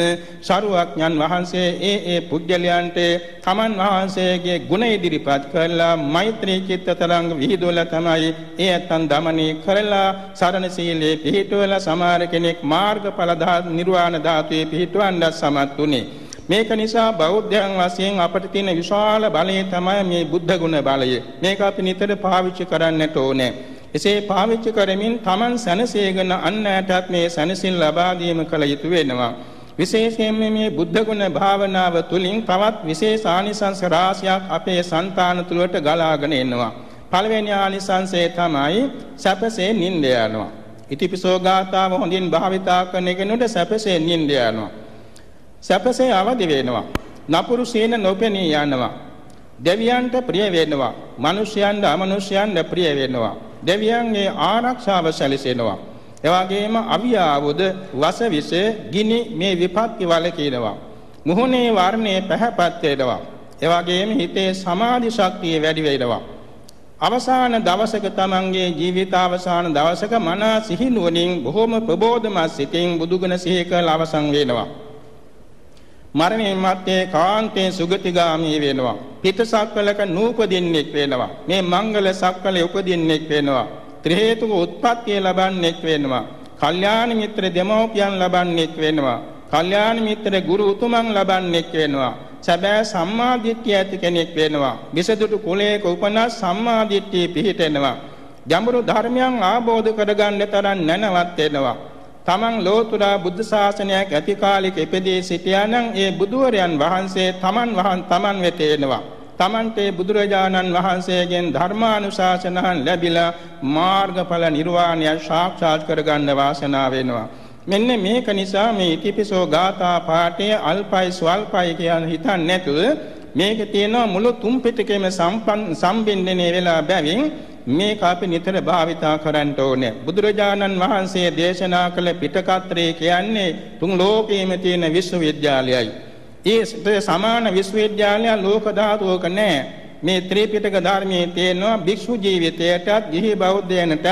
සරුවඥන් වහන්සේ ඒ ඒ පුජ්‍යලයන්ට තමන් වහන්සේගේ ගුණ ඉදිරිපත් කරලා මෛත්‍රී චිත්ත තරංග විහිදුවල තමයි ඒ ඇත්තන් දමනය කරලා සරණ සීලේ පිහිටුවලා සමහර කෙනෙක් මාර්ගඵල නිර්වාණ ධාතුවේ පිහිටවන්න සමත් උනේ. මේක නිසා බෞද්ධයන් වශයෙන් අපට තියෙන විශාල බලය තමයි මේ බුද්ධ ගුණ බලය. මේක අපි නිතර පාවිච්චි කරන්නට ඕනේ. එසේ පාවිච්චි කරමින් Taman සැනසීගෙන අන් ඇටත් මේ සැනසීම ලබා දීම කළ යුතු වෙනවා. විශේෂයෙන්ම මේ බුද්ධ ගුණ භාවනාව තුළින් තවත් විශේෂ ආනිසංස රාශියක් අපේ సంతාන තුළට ගලාගෙන එනවා. පළවෙනි ආනිසංසය තමයි සැපසේ නිින්ද යනවා. ඉතිපිසෝ ගාථාව හොඳින් භාවිතා කරන එකනොට සැපසේ නිින්ද යනවා. සැපසේ අවදි වෙනවා. නපුරු සීන නොපෙනී යනවා. දෙවියන්ට ප්‍රිය වෙනවා. මිනිසයන්ට අමනුෂ්‍යයන්ට ප්‍රිය වෙනවා. දෙවියන්ගේ ආරක්ෂාව සැලසෙනවා. එවාගේම අවියාවුද වස විස ගිනි මේ විපත්ති වල කියනවා. මුහුණේ වර්ණයේ පැහැපත් වෙනවා. එවාගේම හිතේ සමාධි ශක්තිය වැඩි වෙනවා. අවසාන දවසක තමන්ගේ ජීවිත අවසාන දවසක මනස සිහිනුවණින් බොහොම ප්‍රබෝධමත් සිතින් බුදුගුණ සිහි කරලා අවසන් වෙනවා. මරණයන් මැත්තේ කාන්තේ සුගතිගාමී වෙනවා. පිට සක්වලක නූපදින්නෙක් වෙනවා. මේ මංගල සක්වලේ උපදින්නෙක් වෙනවා. ත්‍රි හේතුක උත්පත්තිය ලබන්නෙක් වෙනවා. කල්යාණ මිත්‍ර දෙමෝපියන් ලබන්නෙක් වෙනවා. කල්යාණ මිත්‍ර ගුරු උතුමන් ලබන්නෙක් වෙනවා. සැබෑ සම්මාදිට්ඨිය ඇති කෙනෙක් වෙනවා. විසදුටු කුලයක උපනා සම්මාදිට්ඨිය පිහිටෙනවා. ගැඹුරු ධර්මයන් ආબોධ කරගන්න තරම් නැනවත් වෙනවා. තමන් ලෝතුරා බුද්ධ ශාසනයක් ඇති කාලෙක ඉපදී සිටියා නම් ඒ බුදුවරයන් වහන්සේ තමන් වහන් තමන් වෙත එනවා. තමන්ට බුදුරජාණන් වහන්සේගෙන් ධර්මානුශාසනහන් ලැබිලා මාර්ගඵල නිර්වාණය සාක්ෂාත් කරගන්න වාසනාව වෙනවා. මෙන්න මේක නිසා මේ ඉතිපිසෝ ගාථා පාඨයේ අල්පයි ස්වල්පයි කියන හිතන්නේ නැතුව මේක තියෙනවා මුළු තුන් පිටකේම සම්පන් සම්බින්දනේ වෙලා බැවින් මේක අපි නිතර භාවිතා කරන්න ඕනේ. බුදුරජාණන් වහන්සේ දේශනා කළ පිටකත්‍රය කියන්නේ තුන් ලෝකයේම තියෙන විශ්වවිද්‍යාලයයි. ඒ සමාන විශ්වවිද්‍යාලය ලෝක ධාතුවක නැහැ. මේ ත්‍රිපිටක ධර්මයේ තියෙනවා භික්ෂු ජීවිතයටත් ගිහි බෞද්ධයනට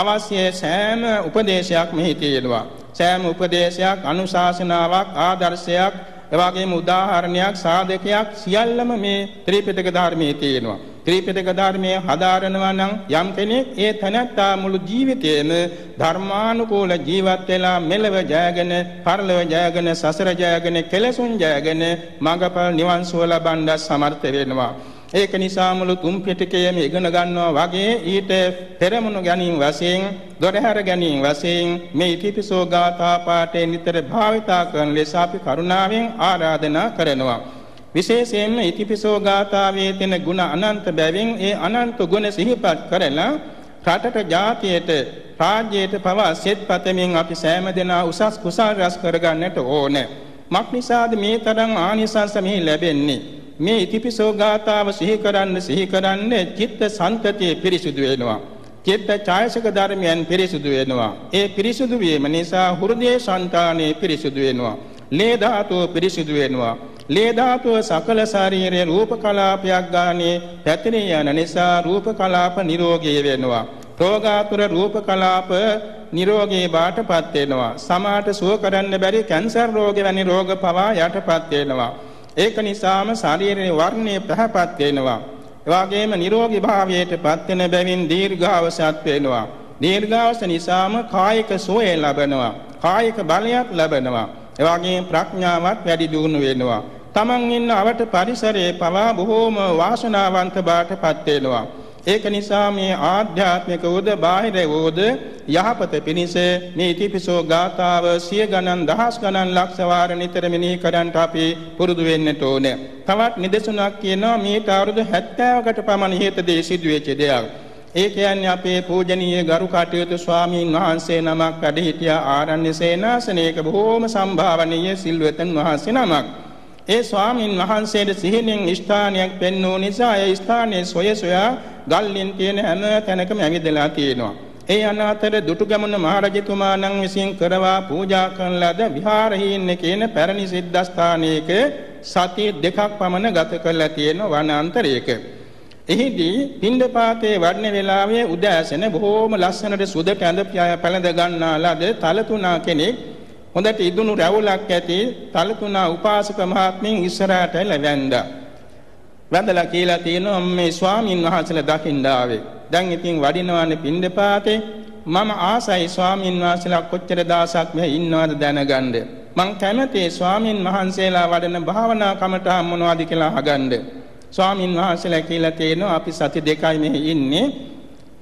අවශ්‍ය සෑම උපදේශයක් මෙහි තියෙනවා. සෑම උපදේශයක්, අනුශාසනාවක්, ආදර්ශයක්, එවාගේම උදාහරණයක්, සාධකයක් සියල්ලම මේ ත්‍රිපිටක ධර්මයේ තියෙනවා. ත්‍රිපිටක ධර්මයේ හදාරනවා නම් යම් කෙනෙක් ඒ තැනැත්තා මුළු ජීවිතයේම ධර්මානුකූල ජීවත් වෙලා මෙලව ජයගෙන, පරලොව ජයගෙන, සසර ජයගෙන, කෙලසුන් ජයගෙන මඟපල් නිවන් සුව ලබන්න සමර්ථ වෙනවා. ඒක නිසා මුළු තුන් පිටකයේම ඉගෙන ගන්නවා වගේ ඊට පෙරමුණු ගැනීම වශයෙන් දොරහැර ගැනීම වශයෙන් මේ ඉතිපිසෝ ගාථා පාඨය නිතර භාවිතා කරන ලෙස අපි කරුණාවෙන් ආරාධනා කරනවා. විශේෂයෙන්ම ඉතිපිසෝ ගාථාවේ තියෙන ಗುಣ අනන්ත බැවින් ඒ අනන්ත ගුණ සිහිපත් කරලා රටට ජාතියට රාජ්‍යයට පවා සෙත්පතමින් අපි සෑම දෙනා උසස් කුසල් රැස් කරගන්නට ඕනේ. මක් නිසාද මේ තරම් ආනිසංස මේ ලැබෙන්නේ? මේ ඉතිපිසෝ ගාථාව සිහි කරන්න සිහි කරන්න චිත්ත සංතතිය පිරිසුදු වෙනවා. චිත්ත ඡායසක ධර්මයන් පිරිසුදු වෙනවා. ඒ පිරිසුදු වීම නිසා හෘදයේ సంతානෙ පිරිසුදු වෙනවා. ලේ ධාතුව පිරිසුදු වෙනවා. ලේ ධාතුව සකල ශරීරයේ රූප කලාපයක් ගානේ පැතිරී යන නිසා රූප කලාප නිරෝගී වෙනවා. රෝගාතුර රූප කලාප නිරෝගී බාටපත් වෙනවා. සමාට සුව කරන්න බැරි කැන්සර් රෝග වැනි රෝග පවා යටපත් වෙනවා. ඒක නිසාම ශරීරයේ වර්ණය පැහැපත් වෙනවා. එවාගේම නිරෝගී භාවයට පත්වෙන බැවින් දීර්ඝාවසත් වෙනවා. දීර්ඝාවස නිසාම කායික සෝය ලැබෙනවා. කායික බලයක් ලැබෙනවා. එවාගේ ප්‍රඥාවත් වැඩි දියුණු වෙනවා. තමන් ඉන්න අවට පරිසරයේ පවා බොහෝම වාසනාවන්ත බාටපත් වෙනවා. ඒක නිසා මේ ආධ්‍යාත්මික උද බාහිර උද යහපත පිණිස මේ ඉතිපිසෝ ගාතාව සිය ගණන් දහස් ගණන් ලක්ෂ වාර නිතර මෙනෙහි කරන්ට අපි පුරුදු වෙන්නට ඕනේ. තවත් නිදසුනක් කියනවා මේට අවුරුදු 70කට පමණ ඉහතදී සිදුවෙච්ච දෙයක්. ඒ කියන්නේ අපේ පූජනීය ගරු කටයුතු ස්වාමීන් වහන්සේ නමක් වැඩ සිටියා ආරණ්‍ය සේනාසනයක බොහෝම සම්භාවනීය සිල්වතුන් වහන්සේ නමක්. ඒ ස්වාමින් වහන්සේට සිහිනෙන් ස්ථානයක් පෙන්වූ නිසා ඒ ස්ථානයේ සොය සොයා ගල්ලින් කියන හැම තැනකම ඇවිදලා තියෙනවා. ඒ අනාතර දුටුගැමුණු මහරජතුමා නම් විසින් කරවා පූජා කරන ලද විහාරහීන්නේ කියන පැරණි සිද්ධාස්ථානයක සති දෙකක් පමණ ගත කරලා තියෙන වනාන්තරයක. එහිදී පින්ඩපාතේ වඩන වේලාවේ උදෑසන බොහෝම ලස්සනට සුදට ඇඳ පැළඳ ගන්නා ලද තලතුණා කෙනෙක් හොඳට ඉදුණු රැවුලක් ඇති තලතුණා උපාසක මහත්මින් ඉස්සරහට ලැබැන්දා. වැඳලා කියලා තියෙනවා මේ ස්වාමින් වහන්සේලා දකින්න ආවේ. දැන් ඉතින් වඩිනවන්නේ පින්දපාතේ මම ආසයි ස්වාමින් වහන්සේලා කොච්චර දාසක් මෙහි ඉන්නවද දැනගන්න. මං කැමතියි ස්වාමින් වහන්සේලා වඩන භාවනා කමටහන් මොනවද කියලා අහගන්න. ස්වාමින් වහන්සේලා කියලා තියෙනවා අපි සති දෙකයි මෙහි ඉන්නේ.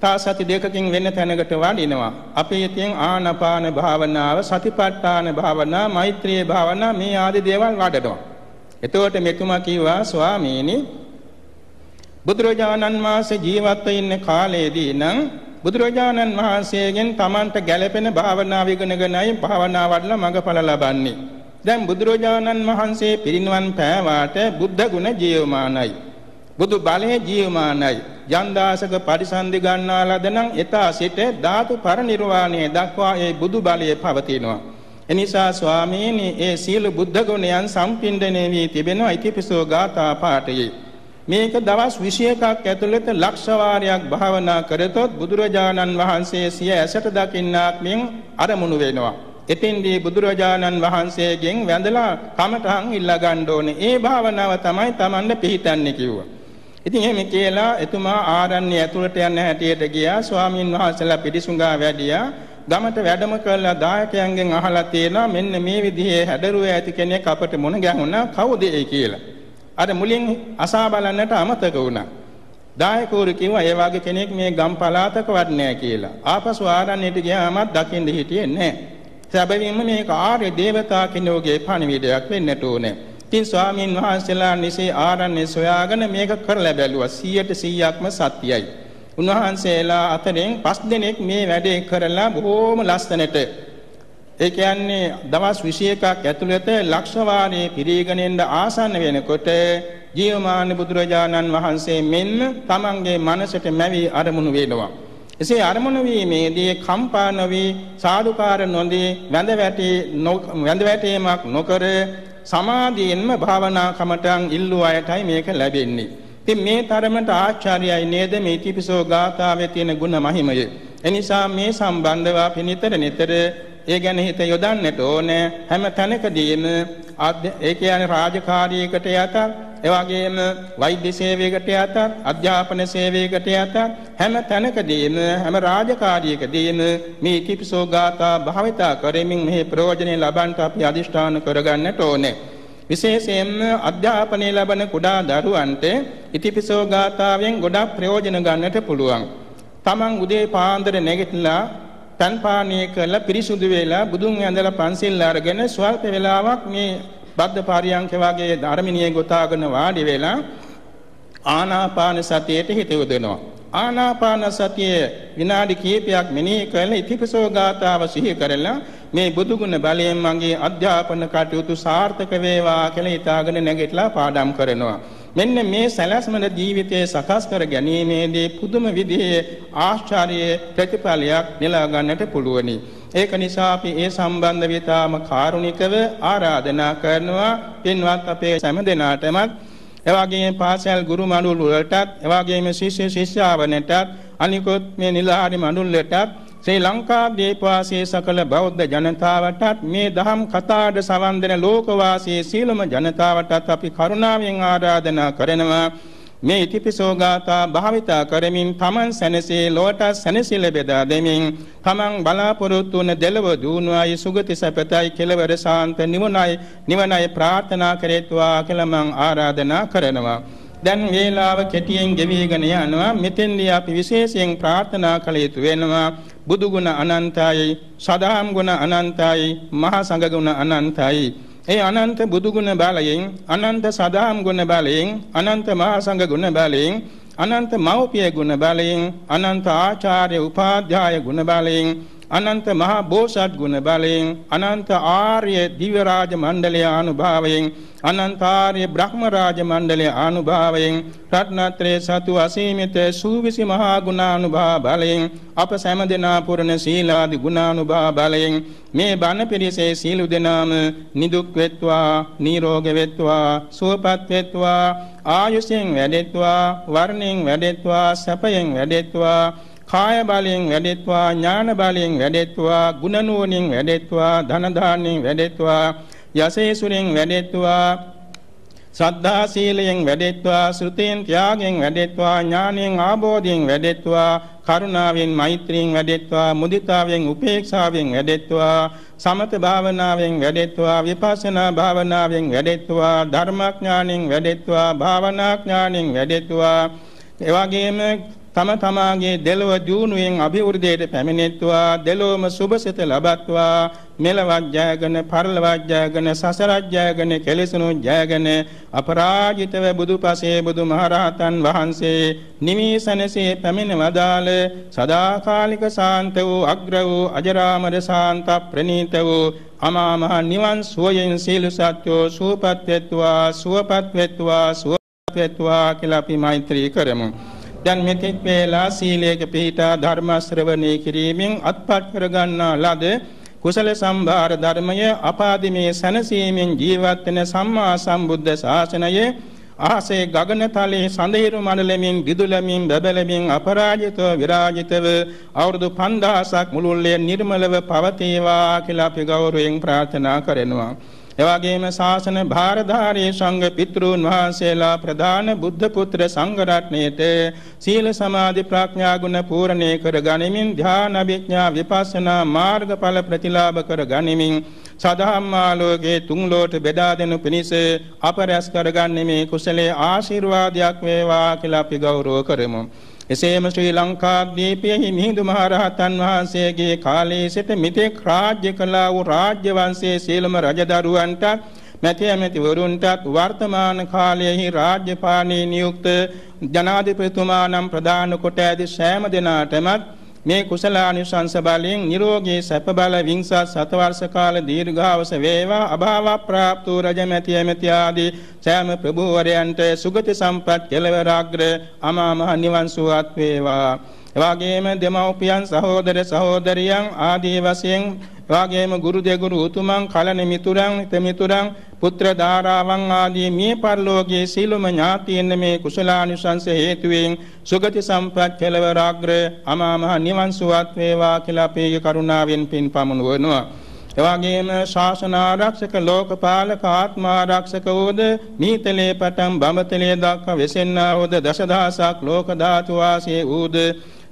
තා සති දෙකකින් වෙන තැනකට වඩිනවා. අපේ තියෙන ආනාපාන භාවනාව, සතිපට්ඨාන භාවනා, මෛත්‍රී භාවනා මේ ආදී දේවල් වඩනවා. එතකොට මෙතුමා කිව්වා ස්වාමීනි බුදුරජාණන් වහන්සේ ජීවත් වෙන්න කාලයේදී නම් බුදුරජාණන් වහන්සේගෙන් Tamanට ගැළපෙන භාවනාව ඉගෙනගෙනයි භාවනා වඩලා මඟඵල ලබන්නේ. දැන් බුදුරජාණන් වහන්සේ පිරිනිවන් පෑවාට බුද්ධ ගුණ ජීවමානයි. බුදු බලය ජීවමානයි. යන්දාසක පරිසන්දි ගන්නා ලදනම් එතා සිට ධාතු පරිනිර්වාණය දක්වා ඒ බුදු බලය පවතිනවා. එනිසා ස්වාමීනි ඒ සීල බුද්ධ ගුණයන් සම්පින්දණය වී තිබෙනවා ඉතිපිසෝ ගාථා පාඨයේ. මේක දවස් 21ක් ඇතුළත ලක්ෂ වාරයක් භාවනා කරතොත් බුදුරජාණන් වහන්සේ සිය ඇසට දකින්නාක් මෙන් අරමුණු වෙනවා. එතෙන්දී බුදුරජාණන් වහන්සේගෙන් වැඳලා කමටහන් ඉල්ලා ගන්න ඕනේ. ඒ භාවනාව තමයි Tamanne පිහිටන්නේ කිව්වා. ඉතින් එහෙම කියලා එතුමා ආරණ්‍ය ඇතුළට යන හැටියට ගියා. ස්වාමින් වහන්සේලා පිටිසුඟා වැඩියා. ගමට වැඩම කළා දායකයන්ගෙන් අහලා තියෙනවා මෙන්න මේ විදිහේ හැඩරුව ඇති කෙනෙක් අපට මුණ ගැහුණා කවුද ඒ කියලා. අර මුලින් අසා බලන්නට අමතක වුණා. දායකවරු කිව්වා ඒ වගේ කෙනෙක් මේ ගම් පළාතක වඩන්නේ කියලා. ආපසු ආරණ්‍යයට ගියාමත් දකින්න හිටියේ නැහැ. සැබවින්ම මේක ආර්ය දේවතා කෙනෙකුගේ පණිවිඩයක් වෙන්නට ඕනේ. ඉතින් ස්වාමීන් වහන්සේලා නිසේ ආරණ්‍ය සොයාගෙන මේක කරලා බැලුවා 100%ක්ම සත්‍යයි. උන්වහන්සේලා අතරින් පස් දෙනෙක් මේ වැඩේ කරලා බොහෝම ලස්සනට ඒ කියන්නේ දවස් 21ක් ඇතුළත ලක්ෂවාරයේ පිරීගෙනෙන්න ආසන්න වෙනකොට ජීවමාන බුදුරජාණන් වහන්සේ මෙන්න තමන්ගේ මනසට මැවි අරමුණු වෙනවා. එසේ අරමුණු වීමේදී කම්පා නොවි සාදුකාර නොදී වැඳ වැටි වැඳ වැටීමක් නොකර සමාධියෙන්ම භාවනා කමටන් ඉල්ලුව අයටයි මේක ලැබෙන්නේ. ඉතින් මේ තරමට ආචාර්යයි නේද මේ ත්‍රිපිසෝ ගාථාවේ තියෙන ಗುಣ මහිමය. එනිසා මේ සම්බන්ධව අපි නිතර නිතර ඒ ගැන හිත යොදන්නට ඕනේ හැම තැනකදීම ඒ කියන්නේ රාජකාරියකට යතත් එවාගේම වෛද්‍ය සේවයකට යතත් අධ්‍යාපන සේවයකට යතත් හැම තැනකදීම හැම රාජකාරියකදීම මේ කිපිසෝගාතා භාවිතා කරමින් මේ ප්‍රයෝජනෙ ලබන්ට අපි අදිෂ්ඨාන කරගන්නට ඕනේ විශේෂයෙන්ම අධ්‍යාපනය ලබන කුඩා දරුවන්ට ඉතිපිසෝගාතාවෙන් ගොඩක් ප්‍රයෝජන ගන්නට පුළුවන් තමන් උදේ පාන්දර නැගිටලා පන් පානීය කරලා පිරිසුදු වෙලා බුදුන් ඇඳලා පන්සිල් අරගෙන ස්වල්ප වේලාවක් මේ බද්ද පාරියංක වාගේ ධර්මිනියේ ගොතාගෙන වාඩි වෙලා ආනාපාන සතියට හිත යොදනවා. ආනාපාන සතිය විනාඩි කිහිපයක් මෙනෙහි කරලා ඉතිපසෝ ගාතාව සිහි කරලා මේ බුදුගුණ බලයෙන් මගේ අධ්‍යාපන කටයුතු සාර්ථක වේවා කියලා හිතාගෙන නැගිටලා පාඩම් කරනවා. මෙන්න මේ සැලැස්මන ජීවිතය සකස් කර ගැනීමේදී පුදුම විදිහේ ආශ්චර්ය ප්‍රතිඵලයක් නෙලා ගන්නට පුළුවනි. ඒක නිසා අපි ඒ සම්බන්ධ විතාම කාරුණිකව ආරාධනා කරනවා පින්වත් අපේ සෑම දෙනාටමත් එවාගේම පාසල් ගුරු මඬුල් වලටත් එවාගේම ශිෂ්‍ය ශිෂ්‍යාවනටත් අනිකුත් මේ නිලධාරි මඬුල්ලටත් ශ්‍රී ලංකා දීපවාසී සකල බෞද්ධ ජනතාවටත් මේ දහම් කතාවට සවන් දෙන ලෝකවාසී සීලම ජනතාවටත් අපි කරුණාවෙන් ආරාධනා කරනවා මේ ඉතිපිසෝ ගාථා භාවිතා කරමින් තමන් සැනසී ලොවට සැනසීල බෙදා දෙමින් තමන් බලාපොරොත්තු වන දෙලව දුණුවයි සුගති සැපතයි කෙලවර සාන්ත නිවනයි නිවනයි ප්‍රාර්ථනා කරේත්වා කියලා මං ආරාධනා කරනවා දැන් වේලාව කෙටියෙන් ගෙවිගෙන යනවා මෙතෙන්දී අපි විශේෂයෙන් ප්‍රාර්ථනා කළ යුතු වෙනවා බුදු ගුණ අනන්තයි, සදාම් ගුණ අනන්තයි, මහා සංඝ ගුණ අනන්තයි. ඒ අනන්ත බුදු ගුණ බලයෙන්, අනන්ත සදාම් ගුණ බලයෙන්, අනන්ත මහා සංඝ ගුණ බලයෙන් අනන්ත මෞපිය ගුණ බලයෙන් අනන්ත ආචාර්ය උපාධ්‍යාය ගුණ බලයෙන් අනන්ත මහා බෝසත් ගුණ බලයෙන් අනන්ත ආර්ය දිව්‍ය රාජ මණ්ඩලය අනුභවයෙන් අනන්ත ආර්ය බ්‍රහ්ම රාජ මණ්ඩලය අනුභවයෙන් රත්නත්‍රයේ සතු අසීමිත සූවිසි මහා ගුණානුභව බලයෙන් අප සෑම දෙනා පුරණ සීලාදි ගුණානුභව බලයෙන් මේ බණ පිරිසේ සීලු දෙනාම නිදුක් වෙත්වා නිරෝගී වෙත්වා සුවපත් වෙත්වා ආයුෂයෙන් වැඩෙත්වා වර්ණයෙන් වැඩෙත්වා සැපයෙන් වැඩෙත්වා කාය බලයෙන් වැඩෙත්වා ඥාන බලයෙන් වැඩෙත්වා ගුණ නුවණින් වැඩෙත්වා ධන දාණයෙන් වැඩෙත්වා යසේසුරෙන් වැඩෙත්වා සද්ධා සීලයෙන් වැඩෙත්වා ශ්‍රුතියෙන් ත්‍යාගයෙන් වැඩෙත්වා ඥානයෙන් ආબોධයෙන් වැඩෙත්වා කරුණාවෙන් මෛත්‍රියෙන් වැඩෙත්වා මුදිතාවෙන් උපේක්ෂාවෙන් වැඩෙත්වා සමත භාවනාවෙන් වැඩෙත්වා විපස්සනා භාවනාවෙන් වැඩෙත්වා ධර්මඥානෙන් වැඩෙත්වා භාවනාඥානෙන් වැඩෙත්වා එවාගේම තම තමාගේ දෙලොව දියුණුවෙන් අභිවෘද්ධියට පැමිණෙත්වා දෙලොවම සුභසිත ලබත්වා මෙලවත් ජයගෙන පරලවත් ජයගෙන සසරත් ජයගෙන කෙලෙසුණු ජයගෙන අපරාජිතව බුදුපසේ බුදුමහරහතන් වහන්සේ නිමිසනසේ පැමිණ වදාළ සදාකාලික සාන්ත වූ අග්‍ර වූ අජරාමර සාන්ත ප්‍රණීත වූ අමා මහ නිවන් සුවයෙන් සීල සත්‍යෝ සුවපත් වෙත්වා සුවපත් වෙත්වා සුවපත් වෙත්වා කියලා අපි මෛත්‍රී කරමු දැන් මෙතෙක් වේලා සීලයක පිහිටා ධර්ම ශ්‍රවණය කිරීමෙන් අත්පත් කරගන්නා ලද කුසල සම්භාර ධර්මය අපාදිමේ සැනසීමෙන් ජීවත් වෙන සම්මා සම්බුද්ධ ශාසනයේ ආසේ ගගනතලයේ සඳහිරු මණ්ඩලෙමින් ගිදුලමින් බබලමින් අපරාජිතව විරාජිතව අවුරුදු 5000ක් මුළුල්ලේ නිර්මලව පවතිවා කියලා අපි ගෞරවයෙන් ප්‍රාර්ථනා කරනවා එවාගේම ශාසන භාරධාරී සංඝ පිතෘන් වහන්සේලා ප්‍රධාන බුද්ධ පුත්‍ර සංඝ රත්නයේට සීල සමාධි ප්‍රඥා ගුණ පූර්ණේ කර ගනිමින් ධ්‍යාන විඥා විපස්සනා මාර්ගඵල ප්‍රතිලාභ කර ගනිමින් සදාම්මාලෝකේ තුන් ලෝට බෙදා දෙනු පිණිස අප රැස් කරගන්නේ මේ කුසලයේ ආශිර්වාදයක් වේවා කියලා අපි ගෞරව කරමු එසේම ශ්‍රී ලංකාද්වීපයේ මිහිඳු මහරහතන් වහන්සේගේ කාලයේ සිට මිතෙක් රාජ්‍ය කළා වූ රාජ්‍ය වංශයේ සීලම රජදරුවන්ට මැතිඇමැති වරුන්ටත් වර්තමාන කාලයෙහි රාජ්‍යපාලනයේ නියුක්ත ජනාධිපතිතුමා නම් ප්‍රධාන කොට ඇති සෑම දිනාටමත් මේ කුසල ආනිසංස බලයෙන් නිරෝගී සැප බල වින්සත් සතවර්ෂ කාල දීර්ඝාවස වේවා අභාව ප්‍රාප්තු රජමැති ඇමැති ආදී සෑම ප්‍රභූවරයන්ට සුගති සම්පත් කෙලවරාග්‍ර අමා මහ නිවන් සුවත් වේවා එවාගේම දෙමව්පියන් සහෝදර සහෝදරියන් ආදී වශයෙන් වාගේම ගුරු දෙගුරු උතුමන් කලණ මිතුරන් තෙමිතුරන් පුත්‍ර ධාරාවන් ආදී මිය පරලෝකයේ සීලම ඥාතීන් මේ කුසලානිසංස හේතුවෙන් සුගති සම්පත් කෙලවරාග්‍ර අමා මහ නිවන් සුවත් වේවා කියලා අපේ කරුණාවෙන් පින් පමුණුවනවා එවාගේම ශාසන ආරක්ෂක ලෝකපාලක ආත්ම ආරක්ෂක වූද නීතලේ පටන් බඹතලේ දක්වා වෙසෙන්නා වූද දසදහසක් ලෝක ධාතු වාසී වූද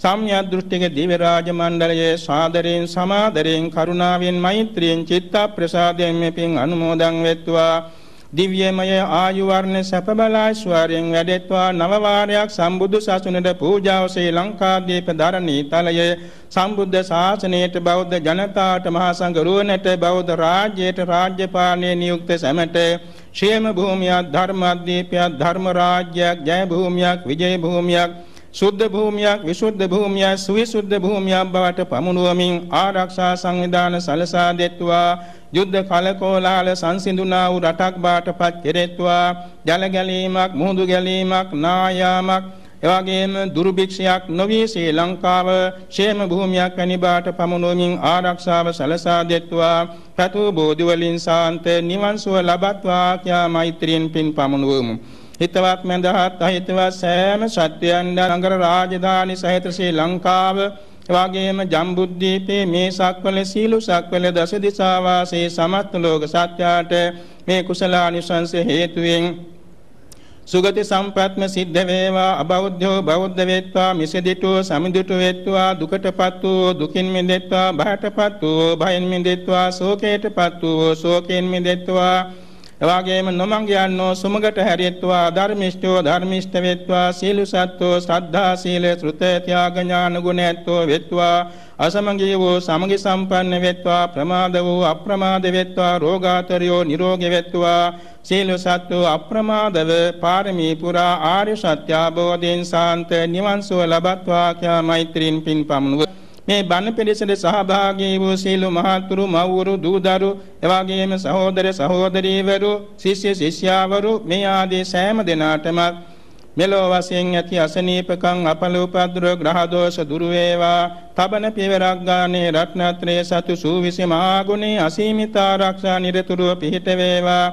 සම්‍යක් දෘෂ්ටික දිව රාජ මණ්ඩලයේ සාදරයෙන් සමාදරයෙන් කරුණාවෙන් මෛත්‍රියෙන් චිත්ත ප්‍රසාදයෙන් මෙපින් අනුමෝදන් වෙත්වා දිව්‍යමය ආයු වර්ණ සැප බල ඓශ්වර්යයෙන් වැඩෙත්වා නව වාරයක් සම්බුදු සසුනට පූජාව ශ්‍රී ලංකාදීප ධරණී තලයේ සම්බුද්ධ ශාසනයට බෞද්ධ ජනතාවට මහා සංඝරුවනට බෞද්ධ රාජ්‍යයට රාජ්‍යපාලනයේ නියුක්ත සැමට ශ්‍රේම භූමියක් ධර්මාද්දීපයක් ධර්ම රාජ්‍යයක් ජය භූමියක් විජය භූමියක් සුද්ධ භූමියක් විසුද්ධ භූමියක් සුවිසුද්ධ භූමියක් බවට පමුණුවමින් ආරක්ෂා සංවිධාන සලසා දෙත්වා යුද්ධ කලකෝලාල සංසිඳුනා වූ රටක් බාටපත් කෙරෙත්වා ජල ගැලීමක් මුහුදු ගැලීමක් නායාමක් එවැගේම දුර්භික්ෂයක් නොවේ ශ්‍රී ලංකාව ෂේම භූමියක් වැනි බාට පමුණුවමින් ආරක්ෂාව සලසා දෙත්වා පැතු බෝධි වලින් සාන්ත නිවන් සුව ලබත්වා කියා මෛත්‍රියෙන් පින් පමුණුවමු හිතවත් මඳහත් අහිතවත් සෑම සත්‍යයන් නගර රාජධානි සහිත ශ්‍රී ලංකාව එවාගේම ජම්බුද්දීපේ මේ සක්වල සීලු සක්වල දස දිසා වාසී සමස්ත ලෝක සත්‍යාට මේ කුසලානිසංස හේතුවෙන් සුගති සම්පත්ම සිද්ධ වේවා අබෞද්ධෝ බෞද්ධ වේත්වා මිසදිටෝ සමිදුට වේත්වා දුකටපත් වූ දුකින් මිදෙත්වා බයටපත් වූ බයෙන් මිදෙත්වා ශෝකයටපත් වූ ශෝකයෙන් මිදෙත්වා එවාගේම නොමඟ යන්නෝ සුමගට හැරෙත්වා ධර්මිෂ්ඨෝ ධර්මිෂ්ඨ වෙත්වා සීල සත්ත්වෝ ශ්‍රද්ධා සීල ශ්‍රුතේ ත්‍යාග ඥාන ගුණ ඇත්තෝ වෙත්වා අසමගී වූ සමගි සම්පන්න වෙත්වා ප්‍රමාද වූ අප්‍රමාද වෙත්වා රෝගාතරියෝ නිරෝගී වෙත්වා සීල සත්ත්වෝ අප්‍රමාදව පාරමී පුරා ආර්ය සත්‍ය අවබෝධයෙන් සාන්ත නිවන් සුව ලබත්වා කියා මෛත්‍රීන් පින් පමුණුවා මේ බණ පිළිසෙට සහභාගී වූ සීළු මහතුරු මව්වරු දූදරු එවාගේම සහෝදර සහෝදරීවරු ශිෂ්‍ය ශිෂ්‍යාවරු මේ ආදී සෑම දෙනාටම මෙලෝ වශයෙන් ඇති අසනීපකම් අපලෝපද්‍ර ග්‍රහ දෝෂ දුරු වේවා තබන පියවරක් ගානේ රත්නත්‍රයේ සතු සූවිසි මහා ගුණේ අසීමිත ආරක්ෂා නිරතුරුව පිහිට වේවා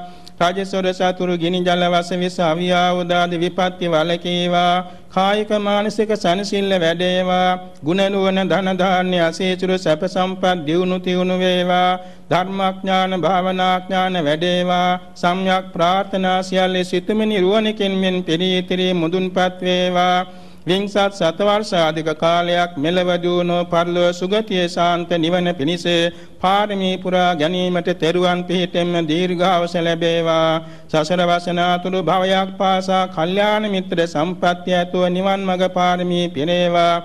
රාජසොර සතුරු ගිනි ජල වශයෙන් විස අවියා උදාදි විපත්ති වලකීවා කායික මානසික සනසිල්ල වැඩේවා ගුණ නුවණ ධන ධාන්‍ය අසීචුරු සැප සම්පත් දියුණු තියුණු වේවා ධර්මාඥාන භාවනාඥාන වැඩේවා සම්්‍යක් ප්‍රාර්ථනා සියල්ල සිතුමිනි රුවණකින් මෙන් පෙරී ඉතිරි මුදුන්පත් වේවා වින්සත් සතවර්ෂාධික කාලයක් මෙලව දුණෝ පරලෝ සුගතිය සාන්ත නිවන පිණිස පාරමී පුරා ගැනීමට තෙරුවන් පිහිටෙම දීර්ඝාස ලැබේවා සසර වසනාතුළු භවයක් පාසා කල්යාණ මිත්‍ර සම්පත්‍ය ඇතුව නිවන් මඟ පාරමී පිරේවා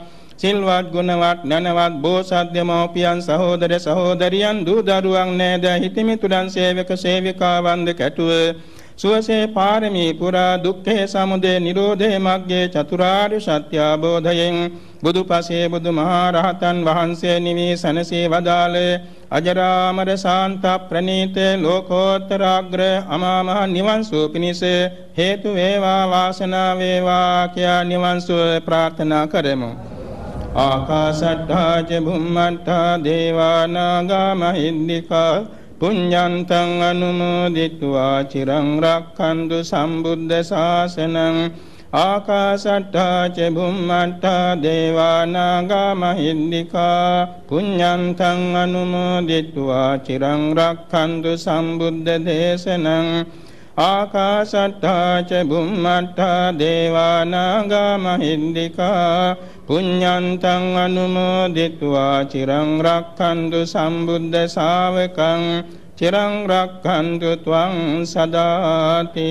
සිල්වත් ගුණවත් නැනවත් බෝසත් දෙමෝපියන් සහෝදර සහෝදරියන් දූ දරුවන් නෑද හිතමිතුරන් සේවක සේවිකාවන් ද කැටුව සුවසේ පාරමී පුරා දුක්ඛේ සමුදය නිරෝධේ මග්ගේ චතුරාර්ය සත්‍ය අවබෝධයෙන් බුදුපසේ බුදුමහරහතන් වහන්සේ නිවී සනසේ වදාළේ අජරාමර සාන්ත ප්‍රණීත ලෝකෝත්තරාග්‍ර අමාමහ නිවන් සුව පිණිස හේතු වේවා වාසනාව වේවා කියා නිවන් සුව ප්‍රාර්ථනා කරමු ආකාශට්ටා ච බුම්මට්ටා දේවානාගා මහින්దికා පුඤ්ඤන්තං අනුමෝදිත්වා චිරං රක්ඛන්තු සම්බුද්ධ ශාසනං ආකාසට්ඨා ච බුම්මට්ඨා දේවානාගා මහින්దికා පුඤ්ඤන්තං අනුමෝදිත්වා චිරං රක්ඛන්තු සම්බුද්ධ දේශනං ආකාසට්ඨා ච බුම්මට්ඨා දේවානාගා මහින්దికා පුඤ්ඤන්තං අනුමෝදිත्वा චිරං රක්ඛන්තු සම්බුද්ධ ශාවකං චිරං රක්ඛන්තු ත්වං සදාති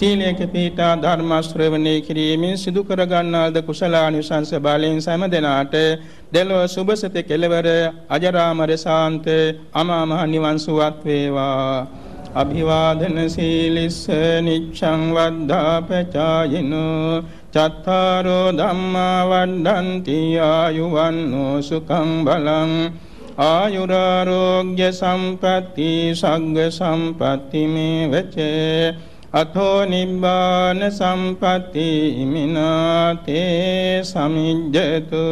සීලේක පීඨා ධර්ම ශ්‍රවණේ කිරීමෙන් සිදු කර ගන්නාද කුසලානිසංස බලෙන් සෑම දෙනාට දෙලොව සුභසිත කෙලවර අජරාමර සාන්ත අමා මහ නිවන් සුවත් වේවා අභිවාදන සීලිස්ස නිච්ඡං වද්ධාපචායිනෝ චත්තාරෝ ධම්මා වණ්ඩන්ති ආයුවන්නෝ සුඛං බලං ආයුරාෝග්‍ය සම්පatti සග්ග සම්පatti මේ වචේ අතෝ නිබ්බාන සම්පatti ඉමිනාතේ සමිජ්ජතු